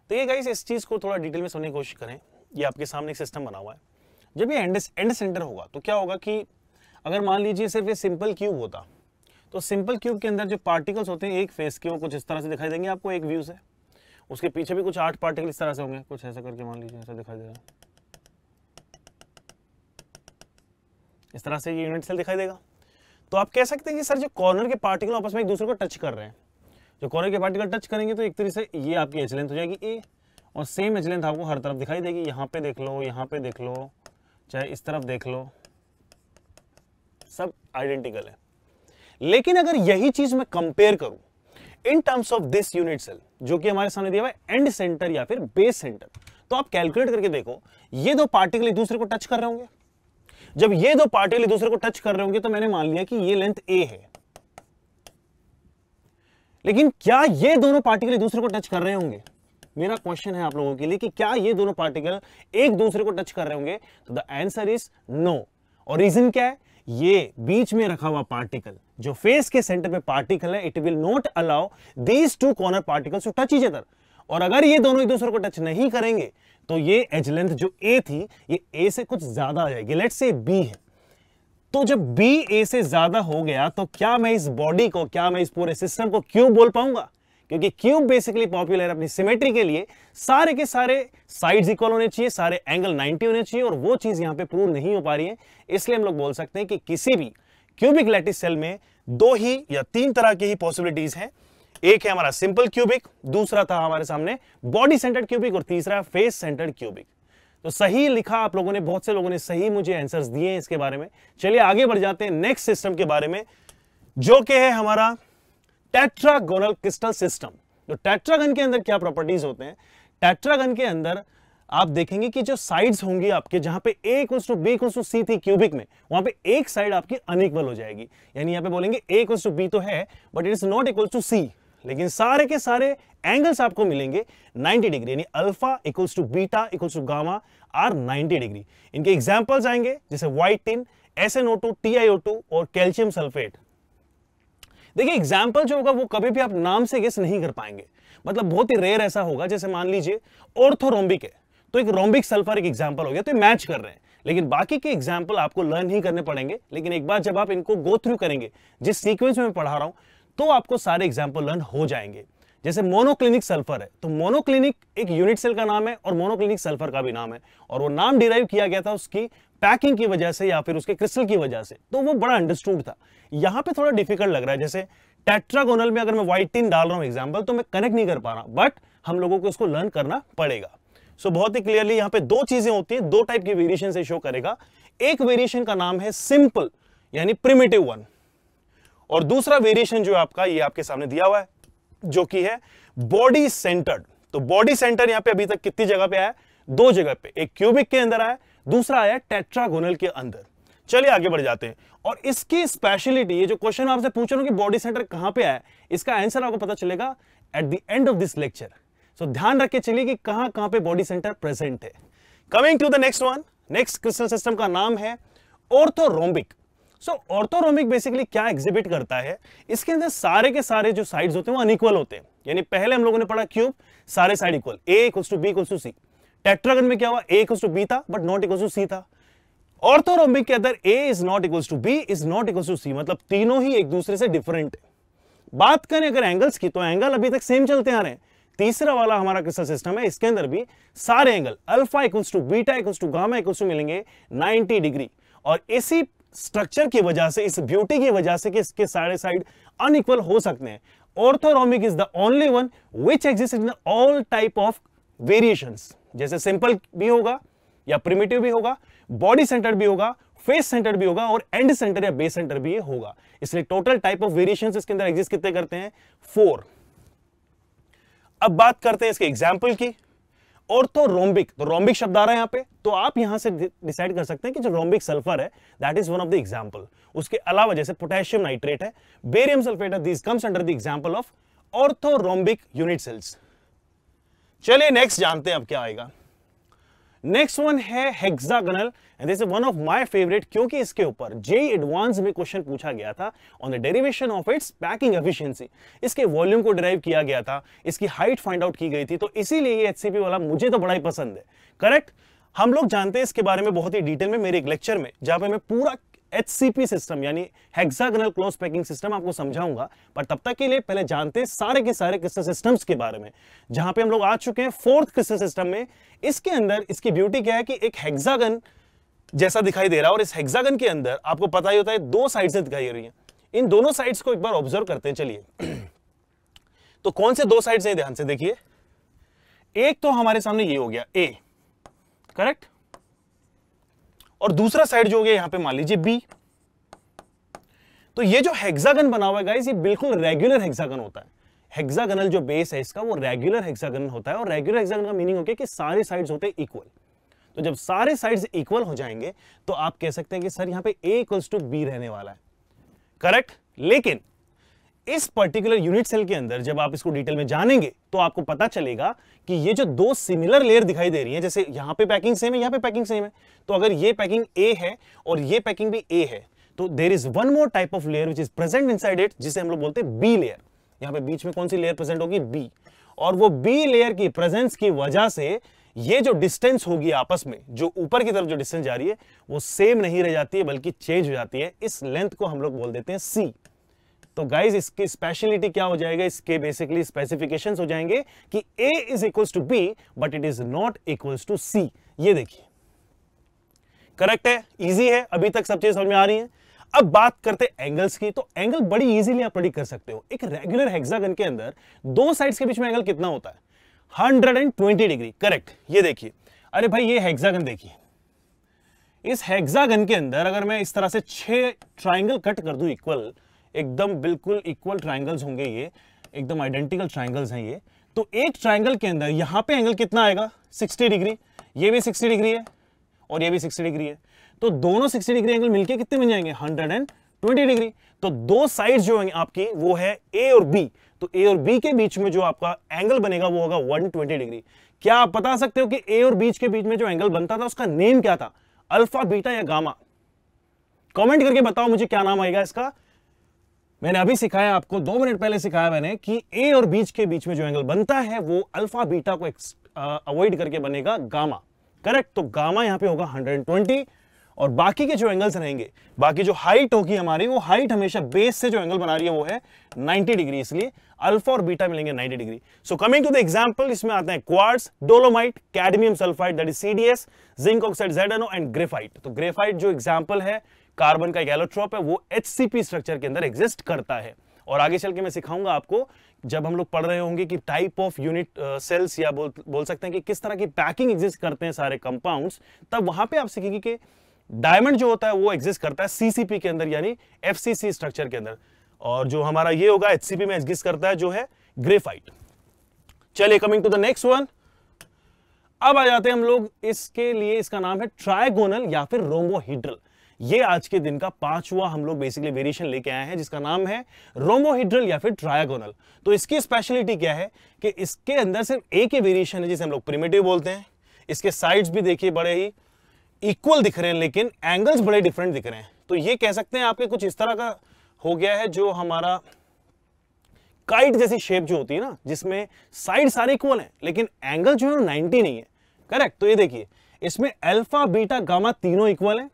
Speaker 1: तो ये गाइस इस चीज़ को थोड़ा डिटेल में सुनने की कोशिश करें ये आपके सामने एक सिस्टम बना हुआ है जब ये एंड एंड सेंटर होगा तो क्या होगा कि अगर मान लीजिए सिर्फ ये सिंपल क्यूब होता तो सिंपल क्यूब के अंदर जो पार्टिकल्स होते हैं एक फेस के वो कुछ इस तरह से दिखाई देंगे आपको एक व्यू से उसके पीछे भी कुछ आठ पार्टिकल इस तरह से होंगे कुछ ऐसा करके मान लीजिए ऐसा दिखाई देगा इस तरह से ये यूनिट सेल दिखाई देगा तो आप कह सकते हैं कि सर जो कॉर्नर के पार्टिकल आपस में एक दूसरे को टच कर रहे हैं जो कॉर्नर के पार्टिकल टच करेंगे तो एक तरीके से ये आपकी एच लेंथ हो जाएगी ए और सेम एच लेंथ आपको हर तरफ दिखाई देगी यहाँ पे देख लो यहाँ पे देख लो चाहे इस तरफ देख लो सब आइडेंटिकल है लेकिन अगर यही चीज मैं कंपेयर करूं in terms of this unit cell जो कि हमारे सामने दिया हुआ है एंड सेंटर या फिर बेस सेंटर तो आप कैलकुलेट करके देखो ये दो पार्टिकल एक दूसरे को टच कर रहे होंगे जब ये दो पार्टिकल एक दूसरे को टच कर रहे होंगे तो मैंने मान लिया कि ये लेंथ ए है लेकिन क्या ये दोनों पार्टिकल एक दूसरे को टच कर रहे होंगे मेरा क्वेश्चन है आप लोगों के लिए कि क्या ये दोनों पार्टिकल एक दूसरे को टच कर रहे होंगे तो द आंसर इज नो और रीजन क्या है ये बीच में रखा हुआ पार्टिकल जो फेस के सेंटर में पार्टिकल है it will not allow these two corner particles to touch each other और अगर ये दोनों एक दूसरे को टच नहीं करेंगे तो ये एज लेंथ जो ए थी ये ए से कुछ ज्यादा आ जाएगी लेट से बी है तो जब बी ए से ज्यादा हो गया तो क्या मैं इस बॉडी को क्या मैं इस पूरे सिस्टम को क्यों बोल पाऊंगा क्योंकि क्यूब बेसिकली पॉपुलर है अपनी सिमेट्री के लिए सारे के सारे साइड्स इक्वल होने चाहिए सारे एंगल 90 होने चाहिए और वो चीज़ यहां पे प्रूव नहीं हो पा रही है इसलिए हम लोग बोल सकते हैं कि किसी भी क्यूबिक लैटिस सेल में दो ही या तीन तरह की ही पॉसिबिलिटीज़ है एक है हमारा सिंपल क्यूबिक दूसरा था हमारे सामने बॉडी सेंटर्ड क्यूबिक और तीसरा फेस सेंटर्ड क्यूबिक तो सही लिखा आप लोगों ने बहुत से लोगों ने सही मुझे आंसर्स दिए हैं इसके बारे में चलिए आगे बढ़ जाते हैं नेक्स्ट सिस्टम के बारे में जो कि है हमारा टेट्रागोनल क्रिस्टल सिस्टम तो टेट्रागन के अंदर क्या प्रॉपर्टीज होते हैं टेट्रागन के अंदर आप देखेंगे कि जो साइड्स होंगी आपके जहां पे ए कुछ टू बी कुछ टू सी थी क्यूबिक में वहां पे एक साइड आपकी अनइक्वल हो जाएगी यानी यहां पे बोलेंगे ए कुछ टू बी तो है but it is not equal to C लेकिन सारे के सारे एंगल्स आपको मिलेंगे 90 डिग्री यानी alpha equals to beta equals to gamma are 90 degree इनके एग्जांपल्स आएंगे जैसे वाइटिन टिन एन ओ और कैल्शियम सल्फेट देखिए एग्जाम्पल जो होगा वो कभी भी आप नाम से गेस नहीं कर पाएंगे मतलब बहुत ही रेयर ऐसा होगा जैसे मान लीजिए ऑर्थोरोम्बिक है तो एक रोम्बिक सल्फर एक एग्जाम्पल हो गया तो मैच कर रहे हैं लेकिन बाकी के एग्जाम्पल आपको लर्न ही करने पड़ेंगे लेकिन एक बार जब आप इनको गो थ्रू करेंगे जिस सीक्वेंस में पढ़ा रहा हूं तो आपको सारे एग्जाम्पल लर्न हो जाएंगे जैसे मोनोक्लिनिक सल्फर है तो मोनोक्लिनिक एक यूनिट सेल का नाम है और मोनोक्लिनिक सल्फर का भी नाम है और वो नाम डिराइव किया गया था उसकी पैकिंग की वजह से या फिर उसके क्रिस्टल की वजह से तो वो बड़ा अंडरस्टूड था यहाँ पे थोड़ा डिफिकल्ट लग रहा है जैसे टेट्रागोनल में अगर मैं टीन डाल रहा हूँ एग्जाम्पल तो मैं कनेक्ट नहीं कर पा रहा बट हम लोगों को इसको लर्न करना पड़ेगा सो so, बहुत ही क्लियरली यहाँ पे दो चीजें होती हैं दो टाइप की वेरिएशन से शो करेगा एक वेरिएशन का नाम है सिंपल यानी प्रिमेटिव वन और दूसरा वेरिएशन जो आपका ये आपके सामने दिया हुआ है जो कि है बॉडी सेंटर्ड तो बॉडी सेंटर यहां पे अभी तक कितनी जगह पे आया दो जगह पे एक क्यूबिक के अंदर आया दूसरा आया टेट्रागोनल के अंदर चलिए आगे बढ़ जाते हैं और इसकी स्पेशलिटी ये जो क्वेश्चन आपसे पूछ रहा हूं कि बॉडी सेंटर कहां पे आया इसका आंसर आपको पता चलेगा at the end of this lecture so ध्यान रख के चलिए कि कहां कहां पे बॉडी सेंटर प्रेजेंट है coming to the next one next crystal system का नाम है ऑर्थोरोम्बिक सो ऑर्थोरोमिक बेसिकली क्या एग्जिबिट करता है इसके अंदर सारे के सारे जो साइड्स होते हैं वो अनिक्वल होते हैं यानी पहले हम लोगों ने पढ़ा क्यूब सारे side equal A equal to B equal to C tetragon में क्या हुआ ए कुछ टू बी था but not equal to C था ऑर्थोरोमिक के अंदर A is not equal to B is not equal to C मतलब तीनों ही एक दूसरे से डिफरेंट है बात करें अगर एंगल्स की तो एंगल अभी तक सेम चलते आ रहे हैं तीसरा वाला हमारा क्रिस्टल सिस्टम है इसके अंदर भी सारे angle alpha equal to beta equal to gamma equal to मिलेंगे 90 डिग्री और इसी स्ट्रक्चर की वजह से इस ब्यूटी की वजह से कि इसके सारे साइड अनइक्वल हो सकते हैं orthorhombic is the only one which exist in all type of variation जैसे सिंपल भी होगा या प्रिमेटिव भी होगा बॉडी सेंटर भी होगा फेस सेंटर भी होगा और एंड सेंटर या बेस सेंटर भी होगा इसलिए टोटल टाइप ऑफ वेरिएशन इसके अंदर एग्जिस्ट कितने करते हैं फोर अब बात करते हैं इसके एग्जाम्पल की ऑर्थोरोम्बिक तो रोम्बिक तो शब्द आ रहा है यहां पे तो आप यहां से डिसाइड कर सकते हैं कि जो रोम्बिक सल्फर है that is one of the example उसके अलावा जैसे पोटेशियम नाइट्रेट है बेरियम सल्फेट है this comes under the example of orthorhombic unit cells चलिए नेक्स्ट जानते हैं अब क्या आएगा नेक्स्ट वन है hexagonal and this is one of my favourite क्योंकि इसके ऊपर जे एडवांस में क्वेश्चन पूछा गया था on the derivation of its packing efficiency इसके वॉल्यूम को ड्राइव किया गया था इसकी हाइट फाइंड आउट की गई थी तो इसीलिए ये एचसीपी वाला मुझे तो बड़ा ही पसंद है करेक्ट हम लोग जानते हैं इसके बारे में बहुत ही डिटेल में मेरे एक लेक्चर में जहां पर मैं पूरा एच सिस्टम यानी हेक्सागनल क्लोज पैकिंग सिस्टम आपको समझाऊंगा पर तब तक के लिए पहले जानते हैं सारे के सारे क्रिस्टल सिस्टम्स के बारे में जहां पे हम लोग आ चुके हैं फोर्थ क्रिस्टल सिस्टम में इसके अंदर इसकी ब्यूटी क्या है कि एक हेक्सागन जैसा दिखाई दे रहा है और इस हेक्सागन के अंदर आपको पता ही होता है दो साइड्स दिखाई दे रही है इन दोनों साइड को एक बार ऑब्जर्व करते हैं चलिए तो कौन से दो साइड है ध्यान से देखिए एक तो हमारे सामने ये हो गया ए करेक्ट और दूसरा साइड जो हो गया यहां पे मान लीजिए बी तो ये जो हेक्सागन बना हुआ है गाइस ये बिल्कुल रेगुलर हेक्सागन होता है हेक्सागनल जो बेस है इसका वो रेगुलर हेक्सागन होता है और रेगुलर हेक्सागन का मीनिंग होता है कि सारे साइड्स होते हैं इक्वल तो जब सारे साइड्स इक्वल हो जाएंगे तो आप कह सकते हैं कि सर यहां पे ए इक्वल्स टू बी रहने वाला है करेक्ट लेकिन इस पर्टिकुलर यूनिट सेल के अंदर जब आप इसको डिटेल में जानेंगे तो आपको पता चलेगा कि ये जो दो सिमिलर लेयर दिखाई दे रही है जैसे यहां पे पैकिंग सेम है यहां पे पैकिंग सेम है तो अगर ये पैकिंग ए है और ये पैकिंग भी ए है तो there is one more type of layer which is present in it जिसे हम लोग बोलते हैं बी लेयर यहां पर बीच में कौन सी लेयर प्रेजेंट होगी बी और वो बी लेयर की प्रेजेंस की वजह से ये जो डिस्टेंस होगी आपस में जो ऊपर की तरफ जो डिस्टेंस जा रही है वो सेम नहीं रह जाती है बल्कि चेंज हो जाती है इस लेंथ को हम लोग बोल देते हैं सी तो गाइज इसकी स्पेशलिटी क्या हो जाएगा इसके बेसिकली स्पेसिफिकेशन हो जाएंगे कि A is equal to B but it is not equal to C ये देखिए करेक्ट है इजी है अभी तक सब चीज समझ में आ रही है अब बात करते एंगल्स की तो एंगल बड़ी इजीली आप प्रेडिक्ट कर सकते हो एक रेगुलर हेक्सागन के अंदर दो साइड्स के बीच में एंगल कितना होता है 120 डिग्री करेक्ट ये देखिए अरे भाई ये हेक्सागन देखिए इस हेक्सागन के अंदर अगर मैं इस तरह से छह ट्राइंगल कट कर दू इक्वल एकदम बिल्कुल इक्वल ट्राइंगल्स होंगे ये एकदम आइडेंटिकल ट्राइंगल्स हैं ये तो एक ट्राइंगल के अंदर यहाँ पे एंगल कितना आएगा 60 डिग्री ये भी 60 डिग्री है और ये भी 60 डिग्री है तो दोनों 60 डिग्री एंगल मिलके कितने बन जाएंगे 120 डिग्री तो दो साइड जो होंगे आपकी वो है ए और बी तो ए और बी के बीच में जो आपका एंगल बनेगा वो होगा वन डिग्री क्या आप बता सकते हो कि ए और बीच के बीच में जो एंगल बनता था उसका नेम क्या था अल्फा बीटा या गामा कमेंट करके बताओ मुझे क्या नाम आएगा इसका मैंने अभी सिखाया आपको दो मिनट पहले सिखाया मैंने कि ए और बीच के बीच में जो एंगल बनता है वो अल्फा बीटा को अवॉइड करके बनेगा गामा करेक्ट तो गामा यहाँ पे होगा 120 और बाकी के जो एंगल्स रहेंगे बाकी जो हाइट होगी हमारी वो हाइट हमेशा बेस से जो एंगल बना रही है वो है 90 डिग्री इसलिए अल्फा और बीटा मिलेंगे 90 degree so coming to the example इसमें आते हैं quartz dolomite cadmium sulphide that is CDS zinc oxide ZnO and graphite तो ग्रेफाइट जो एग्जांपल है कार्बन का एक एलोट्रॉप है वो एच स्ट्रक्चर के अंदर एग्जिस्ट करता है और आगे चल के मैं सिखाऊंगा आपको जब हम लोग पढ़ रहे होंगे कि टाइप ऑफ यूनिट सेल्स या बोल बोल सकते हैं कि किस तरह की पैकिंग एग्जिस्ट करते हैं सारे कंपाउंड्स तब वहां पे आप सीखेंगे कि डायमंड जो होता है वो एग्जिस्ट करता है सीसीपी के अंदर यानी एफसीसी स्ट्रक्चर के अंदर और जो हमारा ये होगा एचसीपी में एग्जिस्ट करता है जो है ग्रेफाइट चलिए coming to the next one अब आ जाते हैं हम लोग इसके लिए इसका नाम है ट्राइगोनल या फिर रोमोहीड्रल ये आज के दिन का पांचवा हम लोग बेसिकली वेरिएशन लेके आए हैं जिसका नाम है रोमोहिड्रल या फिर ट्रायागोनल तो इसकी स्पेशलिटी क्या है कि इसके अंदर सिर्फ एक ही वेरिएशन है जिसे हम लोग प्रिमेटिव बोलते हैं इसके साइड्स भी देखिए बड़े ही इक्वल दिख रहे हैं लेकिन एंगल्स बड़े डिफरेंट दिख रहे हैं तो ये कह सकते हैं आपके कुछ इस तरह का हो गया है जो हमारा काइट जैसी शेप जो होती है ना जिसमें साइड सारे इक्वल है लेकिन एंगल जो है नाइनटी नहीं है करेक्ट तो ये देखिए इसमें अल्फा बीटा गामा तीनों इक्वल है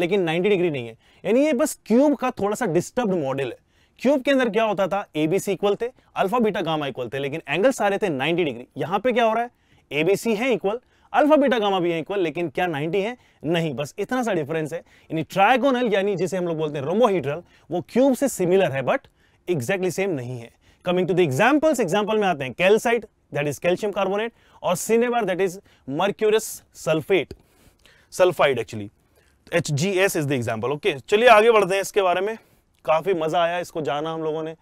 Speaker 1: लेकिन 90 डिग्री नहीं है यानी ये बस क्यूब का थोड़ा सा डिस्टर्ब मॉडल है क्यूब के अंदर क्या होता था एबीसी इक्वल थे अल्फा बीटा गामा इक्वल थे लेकिन एंगल सारे थे 90 डिग्री यहां पे क्या हो रहा है एबीसी है इक्वल अल्फा बीटा गामा भी है इक्वल लेकिन क्या 90 है नहीं बस इतना सा डिफरेंस है यानी ट्रायगोनल यानी जिसे हम लोग बोलते हैं रोमोहीड्रल वो क्यूब से सिमिलर है बट एग्जैक्टली सेम नहीं है coming to the examples example में आते हैं calcite that is calcium carbonate और cinnabar that is mercurous sulphate sulphide actually H G S is the example okay चलिए आगे बढ़ते हैं इसके बारे में काफ़ी मज़ा आया इसको जाना हम लोगों ने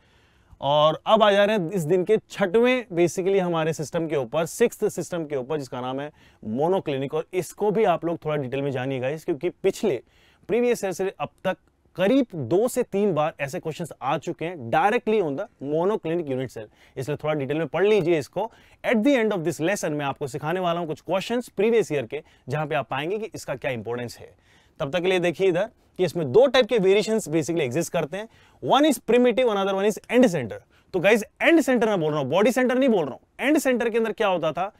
Speaker 1: और अब आ जा रहे हैं इस दिन के छठवें बेसिकली हमारे सिस्टम के ऊपर सिक्स सिस्टम के ऊपर जिसका नाम है मोनोक्लिनिक और इसको भी आप लोग थोड़ा डिटेल में जानिएगा इस क्योंकि पिछले प्रीवियस ईयर से अब तक करीब दो से तीन बार ऐसे क्वेश्चंस आ चुके हैं directly on the monoclinic unit cell इसलिए थोड़ा डिटेल में पढ़ लीजिए इसको at the end of this lesson में आपको सिखाने वाला हूँ कुछ क्वेश्चन प्रीवियस ईयर के जहाँ पे आप पाएंगे कि इसका क्या इंपॉर्टेंस है तब तक के लिए देखिए इधर कि इसमें दो टाइप के वेरिएशन बेसिकली एग्जिस्ट करते हैं one is primitive another one is end centre so guys end centre में बोल रहा हूँ बॉडी सेंटर नहीं बोल रहा हूँ एंड सेंटर के अंदर क्या होता था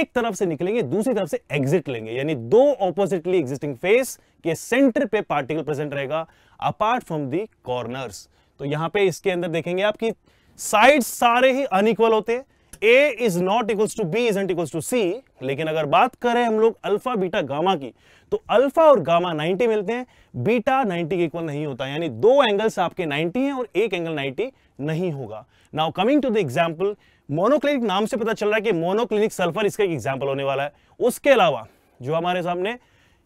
Speaker 1: एक तरफ से निकलेंगे दूसरी तरफ से एग्जिट लेंगे यानी दो ऑपोजिटली एग्जिस्टिंग फेस के सेंटर पे पार्टिकल प्रेजेंट रहेगा अपार्ट फ्रॉम दी कॉर्नर्स तो यहां पे इसके अंदर देखेंगे आपकी साइड सारे ही अनइक्वल होते हैं A is not equals to B is and equals to C लेकिन अगर बात करें हम लोग अल्फा बीटा गामा की तो अल्फा और गामा 90 मिलते हैं बीटा 90 के इक्वल नहीं होता यानी दो एंगल्स आपके 90 हैं और एक एंगल 90 नहीं होगा now coming to the example monoclinic नाम से पता चल रहा है कि मोनोक्लिनिक सल्फर इसका एक एग्जाम्पल होने वाला है उसके अलावा जो हमारे सामने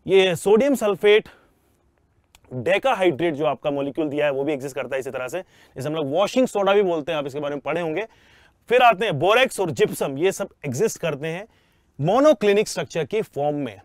Speaker 1: ये सोडियम सल्फेट डेकाहाइड्रेट जो आपका मॉलिक्यूल दिया है वो भी एग्जिस्ट करता है इसी तरह से जैसे हम लोग वॉशिंग सोडा भी बोलते हैं आप इसके बारे में पढ़े होंगे फिर आते हैं बोरेक्स और जिप्सम ये सब एग्जिस्ट करते हैं मोनोक्लिनिक स्ट्रक्चर के फॉर्म में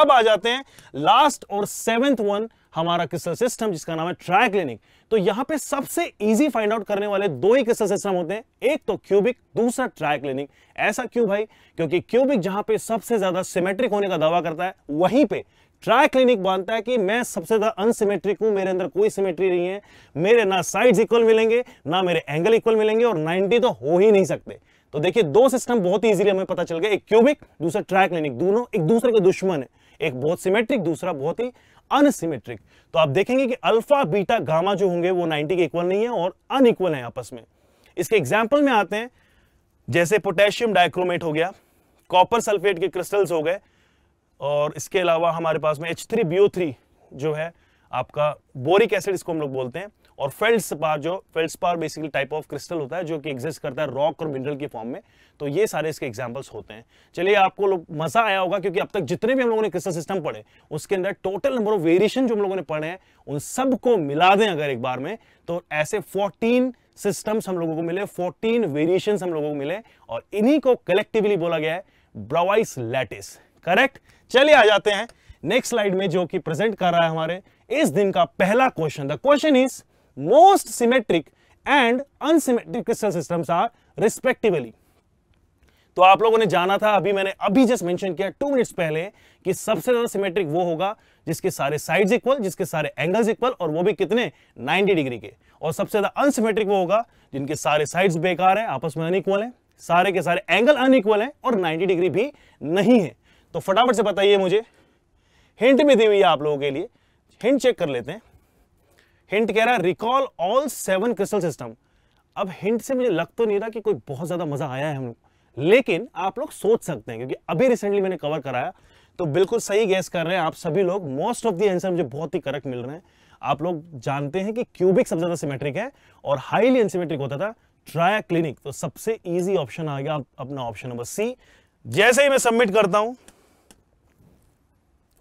Speaker 1: अब आ जाते हैं लास्ट और सेवेंथ वन हमारा क्रिस्टल सिस्टम जिसका नाम है ट्राइक्लिनिक तो यहां पे सबसे इजी फाइंड आउट करने वाले दो ही क्रिस्टल सिस्टम होते हैं एक तो क्यूबिक दूसरा ट्राइक्लिनिक ऐसा क्यों भाई क्योंकि क्यूबिक जहां पे सबसे ज्यादा सिमेट्रिक होने का दावा करता है वहीं पे ट्राई क्लिनिक मानता है कि मैं सबसे ज़्यादा अनसिमेट्रिक हूं मेरे अंदर कोई सिमेट्री नहीं है मेरे ना साइड्स इक्वल मिलेंगे ना मेरे एंगल इक्वल मिलेंगे और 90 तो हो ही नहीं सकते तो देखिए दो सिस्टम बहुत इजीली हमें पता चल गया एक क्यूबिक दूसरा ट्राई क्लिनिक दोनों एक दूसरे के दुश्मन है एक बहुत सिमेट्रिक दूसरा बहुत ही अनसिमेट्रिक तो आप देखेंगे कि अल्फा बीटा गामा जो होंगे वो नाइनटी के इक्वल नहीं है और अनइक्वल है आपस में इसके एग्जाम्पल में आते हैं जैसे पोटेशियम डायक्रोमेट हो गया कॉपर सल्फेट के क्रिस्टल्स हो गए और इसके अलावा हमारे पास में H three B O three जो है आपका बोरिक एसिड इसको हम लोग बोलते हैं और फेल्ड स्पार जो feldspar basically type of crystal होता है जो कि एग्जिस्ट करता है रॉक और मिनरल के फॉर्म में तो ये सारे इसके एग्जाम्पल्स होते हैं चलिए आपको लोग मजा आया होगा क्योंकि अब तक जितने भी हम लोगों ने क्रिस्टल सिस्टम पढ़े उसके अंदर टोटल नंबर ऑफ वेरिएशन जो हम लोगों ने पढ़े हैं उन सबको मिला दें अगर एक बार में तो ऐसे फोर्टीन सिस्टम्स हम लोगों को मिले फोर्टीन वेरिएशन हम लोगों को मिले और इन्हीं को कलेक्टिवली बोला गया है ब्रावाइस लैटिस करेक्ट चलिए आ जाते हैं नेक्स्ट स्लाइड में जो कि प्रेजेंट कर रहा है हमारे इस दिन का पहला question the question is most symmetric and unsymmetric crystal systems are respectively तो आप लोगों ने जाना था अभी मैंने अभी जस्ट मेंशन किया टू मिनट्स पहले कि सबसे ज्यादा सिमेट्रिक वो होगा जिसके सारे साइड्स इक्वल जिसके सारे एंगल्स इक्वल और वो भी कितने 90 डिग्री के और सबसे ज्यादा अनसिमेट्रिक वो होगा जिनके सारे साइड्स बेकार हैं आपस में अनइक्वल हैं सारे के सारे एंगल अनइक्वल हैं और 90 डिग्री भी नहीं है तो फटाफट से बताइए मुझे हिंट भी दी हुई है आप लोगों के लिए हिंट चेक कर लेते हैं हिंट कह रहा है recall all seven crystal system अब हिंट से मुझे लग तो नहीं रहा कि कोई बहुत ज़्यादा मज़ा आया है हम लेकिन आप लोग सोच सकते हैं क्योंकि अभी रिसेंटली मैंने कवर कराया तो बिल्कुल सही गैस कर रहे हैं आप सभी लोग मोस्ट ऑफ दी आंसर मुझे बहुत ही करेक्ट मिल रहे हैं आप लोग जानते हैं कि क्यूबिक सबसे ज़्यादा सिमेट्रिक है और हाईली एनसीमेट्रिक होता था ट्राया क्लिनिक तो सबसे ईजी ऑप्शन आ गया अपना ऑप्शन नंबर सी जैसे ही मैं सबमिट करता हूं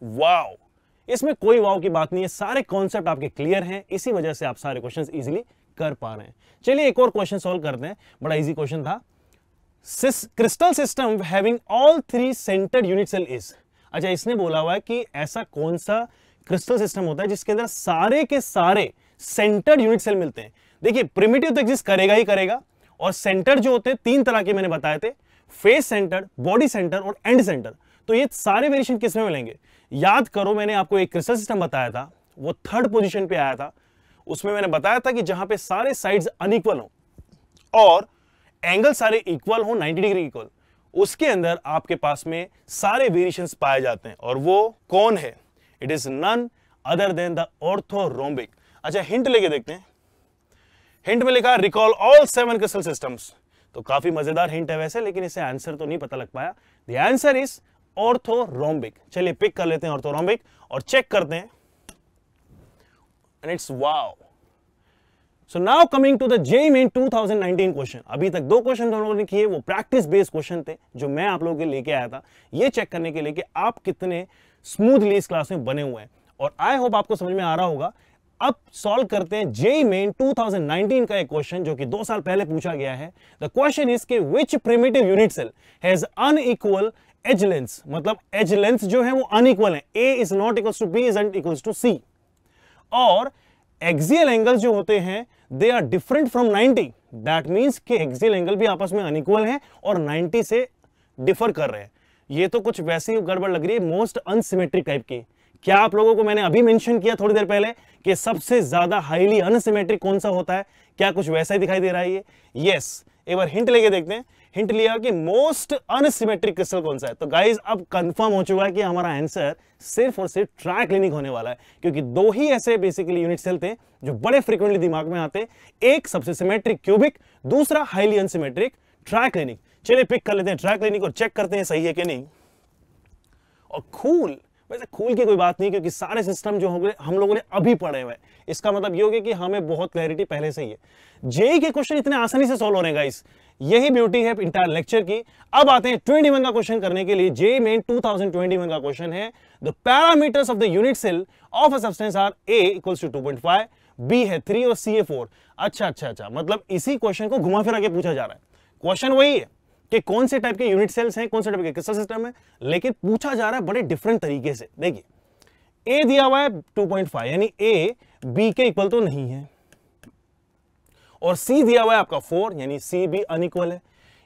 Speaker 1: वाओ इसमें कोई वाव की बात नहीं है सारे कॉन्सेप्ट आपके क्लियर हैं इसी वजह से आप सारे क्वेश्चन इजीली कर पा रहे हैं चलिए एक और क्वेश्चन सॉल्व करते हैं बड़ा इजी क्वेश्चन था crystal system having all three centred unit cell is अच्छा इसने बोला हुआ है कि ऐसा कौन सा क्रिस्टल सिस्टम होता है जिसके अंदर सारे के सारे सेंटर्ड यूनिट सेल मिलते हैं देखिए प्रिमिटिव तो एग्जिस्ट करेगा ही करेगा और सेंटर जो होते हैं तीन तरह के मैंने बताए थे फेस सेंटर बॉडी सेंटर और एंड सेंटर तो ये सारे वेरिएशन किसमें मिलेंगे याद करो मैंने आपको एक क्रिस्टल सिस्टम बताया था वो थर्ड पोजीशन पे आया था उसमें मैंने बताया था कि जहां पे सारे साइड्स अनइक्वल हो और एंगल सारे इक्वल हो 90 डिग्री इक्वल उसके अंदर आपके पास में सारे वेरिएशंस पाए जाते हैं और वो कौन है it is none other than the orthorhombic अच्छा हिंट लेके देखते हैं हिंट में लिखा recall all seven crystal systems तो काफी मजेदार हिंट है वैसे लेकिन इसे आंसर तो नहीं पता लग पाया द आंसर इज ऑर्थोरोम्बिक चलिए पिक कर लेते हैं ऑर्थोरोम्बिक और चेक करते हैं it's wow so now coming to the JEE main 2019 question अभी तक दो क्वेश्चन तो हम लोगों ने किए वो प्रैक्टिस बेस्ड क्वेश्चन थे जो मैं आप लोगों के लेके आया था ये चेक करने के लिए कि आप कितने स्मूथली इस क्लास में बने हुए हैं और आई होप आपको समझ में आ रहा होगा अब सॉल्व करते हैं जे मेन 2019 का एक क्वेश्चन जो कि दो साल पहले पूछा गया है द क्वेश्चन इज के which primitive unit cell has unequal edge lengths मतलब एज लेंस जो है वो अनइक्वल है A is not equal to B is and equal to C और एक्सियल एंगल्स जो होते हैं they are different from 90 that means कि एक्सियल एंगल भी आपस में अनइक्वल है और 90 से डिफर कर रहे हैं ये तो कुछ वैसे ही गड़बड़ लग रही है मोस्ट अनसिमेट्रिक टाइप की क्या आप लोगों को मैंने अभी मेंशन किया थोड़ी देर पहले कि सबसे ज्यादा हाईली अनसिमेट्रिक कौन सा होता है क्या कुछ वैसा ही दिखाई दे रहा है ये यस एक बार हिंट लेके देखते हैं हिंट लिया कि मोस्ट अनसिमेट्रिक क्रिस्टल कौन सा है तो गाइज अब कंफर्म हो चुका है कि हमारा आंसर सिर्फ और सिर्फ ट्राइक्लिनिक होने वाला है क्योंकि दो ही ऐसे बेसिकली यूनिट सेल थे जो बड़े फ्रिक्वेंटली दिमाग में आते एक सबसे सिमेट्रिक क्यूबिक दूसरा हाईली अनसिमेट्रिक ट्राइक्लिनिक चलिए पिक कर लेते हैं ट्राइक्लिनिक और चेक करते हैं सही है कि नहीं और खूल वैसे खोल की कोई बात नहीं क्योंकि सारे सिस्टम जो होंगे हम लोगों ने अभी पढ़े हुए इसका मतलब ये होगा कि हमें बहुत क्लैरिटी पहले से ही है जेई e के क्वेश्चन इतने आसानी से सॉल्व हो रहे हैं गाइस यही ब्यूटी है इंटायर लेक्चर की अब आते हैं ट्वेंटी का क्वेश्चन करने के लिए जेई मेन टू का क्वेश्चन है the parameters of the unit cell of a substance are A two two B है थ्री और सी है फोर अच्छा अच्छा अच्छा मतलब इसी क्वेश्चन को घुमा फिरा के पूछा जा रहा है क्वेश्चन वही है कि कौन से टाइप के यूनिट सेल्स हैं कौन से टाइप के क्रिस्टल सिस्टम है लेकिन पूछा जा रहा है बड़े डिफरेंट तरीके से देखिए ए दिया हुआ है 2.5 यानी ए बी के इक्वल तो नहीं है और सी दिया हुआ है आपका फोर यानी सी भी अनइक्वल है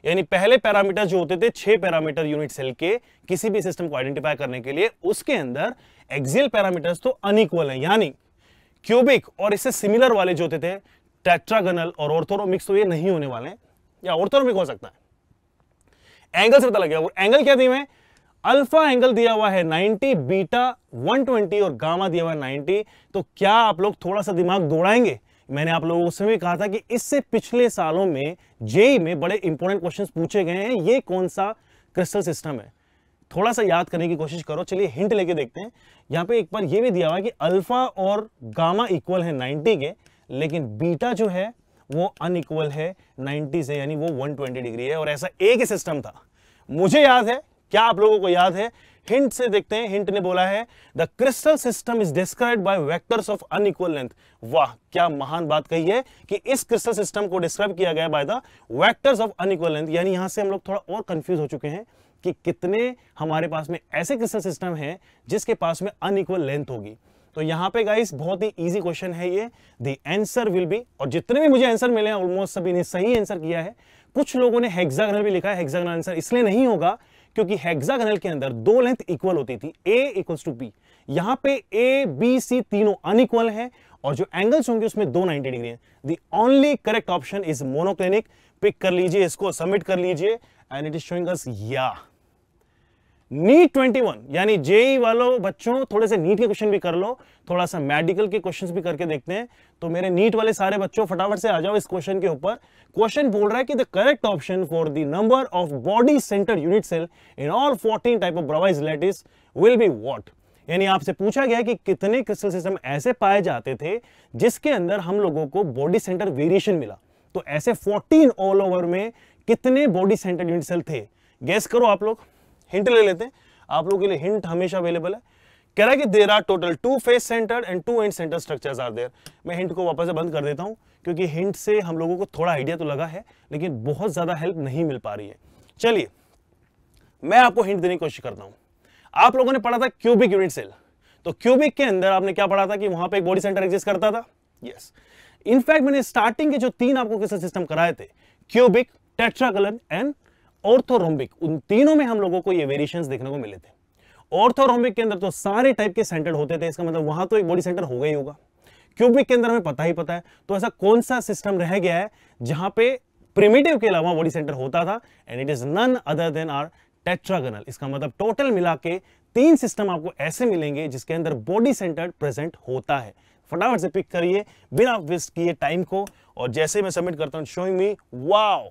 Speaker 1: यानी पहले पैरामीटर जो होते थे छह पैरामीटर यूनिट सेल के किसी भी सिस्टम को आइडेंटिफाई करने के लिए उसके अंदर एक्सियल पैरामीटर्स तो अनइक्वल है यानी क्यूबिक और इससे सिमिलर वाले जो होते थे टेट्रागनल और ऑर्थोरोमिक्स तो ये नहीं होने वाले हैं या ऑर्थोरोमिक हो सकता है एंगल से पता गया वो एंगल क्या दिए हुए अल्फा एंगल दिया हुआ है 90 बीटा 120 और गामा दिया हुआ है 90 तो क्या आप लोग थोड़ा सा दिमाग दौड़ाएंगे मैंने आप लोगों से भी कहा था कि इससे पिछले सालों में जेई में बड़े इंपॉर्टेंट क्वेश्चंस पूछे गए हैं ये कौन सा क्रिस्टल सिस्टम है थोड़ा सा याद करने की कोशिश करो चलिए हिंट लेके देखते हैं यहाँ पे एक बार ये भी दिया हुआ है कि अल्फा और गामा इक्वल है 90 के लेकिन बीटा जो है वो अनइक्वल है 90 से यानी वो 120 डिग्री है और ऐसा एक ही सिस्टम था मुझे याद है क्या आप लोगों को याद है हिंट से देखते हैं हिंट ने बोला है the crystal system is describe by vectors of unequal length वाह क्या महान बात कही है कि इस क्रिस्टल सिस्टम को डिस्क्राइब किया गया by the vectors of unequal length यानी यहां से हम लोग थोड़ा और कंफ्यूज हो चुके हैं कि कितने हमारे पास में ऐसे क्रिस्टल सिस्टम है जिसके पास में अनइक्वल लेंथ होगी तो यहाँ पे गाइस बहुत ही इजी क्वेश्चन है ये दी आंसर विल बी और जितने भी मुझे आंसर मिले हैं ऑलमोस्ट सभी ने सही आंसर किया है कुछ लोगों ने हेक्सागनल भी लिखा है हेक्सागनल आंसर इसलिए नहीं होगा क्योंकि हेक्सागनल के अंदर दो लेंथ इक्वल होती थी ए इक्वल्स टू बी यहाँ पे ए बी सी तीनों अनइक्वल है और जो एंगल्स होंगे उसमें दो नाइनटी डिग्री है the only correct option is monoclinic pick कर लीजिए इसको सबमिट कर लीजिए and it is showing us या नीट 21 यानी जेई वालों बच्चों थोड़े से नीट के क्वेश्चन भी कर लो थोड़ा सा मेडिकल के क्वेश्चंस भी करके देखते हैं तो मेरे नीट वाले सारे बच्चों फटाफट से आ जाओ इस क्वेश्चन के ऊपर क्वेश्चन बोल रहा है कि the correct option for the number of body centre unit cell in all 14 type of bravais lattice will be what यानी आपसे पूछा गया कि कितने क्रिस्टल सिस्टम ऐसे पाए जाते थे जिसके अंदर हम लोगों को बॉडी सेंटर वेरिएशन मिला तो ऐसे 14 ऑल ओवर में कितने बॉडी सेंटर यूनिट सेल थे गैस करो आप लोग हिंट ले लेते हैं आप लोगों के लिए हिंट हमेशा अवेलेबल है कह रहा है कि there are total two face centre and two end centre structures are there मैं हिंट को वापस से बंद कर देता हूं क्योंकि हिंट से हम लोगों को थोड़ा आइडिया तो लगा है लेकिन बहुत ज़्यादा हेल्प नहीं मिल पा रही है चलिए मैं आपको हिंट देने की कोशिश करता हूं आप लोगों ने पढ़ा था क्यूबिक यूनिट सेल तो क्यूबिक के अंदर आपने क्या पढ़ा था कि वहां पर एक बॉडी सेंटर एग्जिस्ट करता था यस इनफैक्ट मैंने स्टार्टिंग के जो तीन आपको किस सिस्टम कराए थे क्यूबिक टेट्राकलन एंड ऑर्थोरोम्बिक उन तीनों में हम लोगों को ये वेरिएशंस देखने को मिले थे ऑर्थोरोम्बिक के अंदर तो सारे टाइप के सेंटर होते थे इसका मतलब वहां तो एक बॉडी सेंटर हो गई होगा क्यूबिक के अंदर हमें पता ही पता है तो ऐसा कौन सा सिस्टम रह गया है जहां पे प्रिमिटिव के अलावा बॉडी सेंटर होता था and it is none other than are tetragonal इसका मतलब टोटल मिला के तीन सिस्टम आपको ऐसे मिलेंगे जिसके अंदर बॉडी सेंटर प्रेजेंट होता है फटाफट से पिक करिए बिना वेस्ट किए टाइम को और जैसे मैं सबमिट करता हूं शोइंग मी वाओ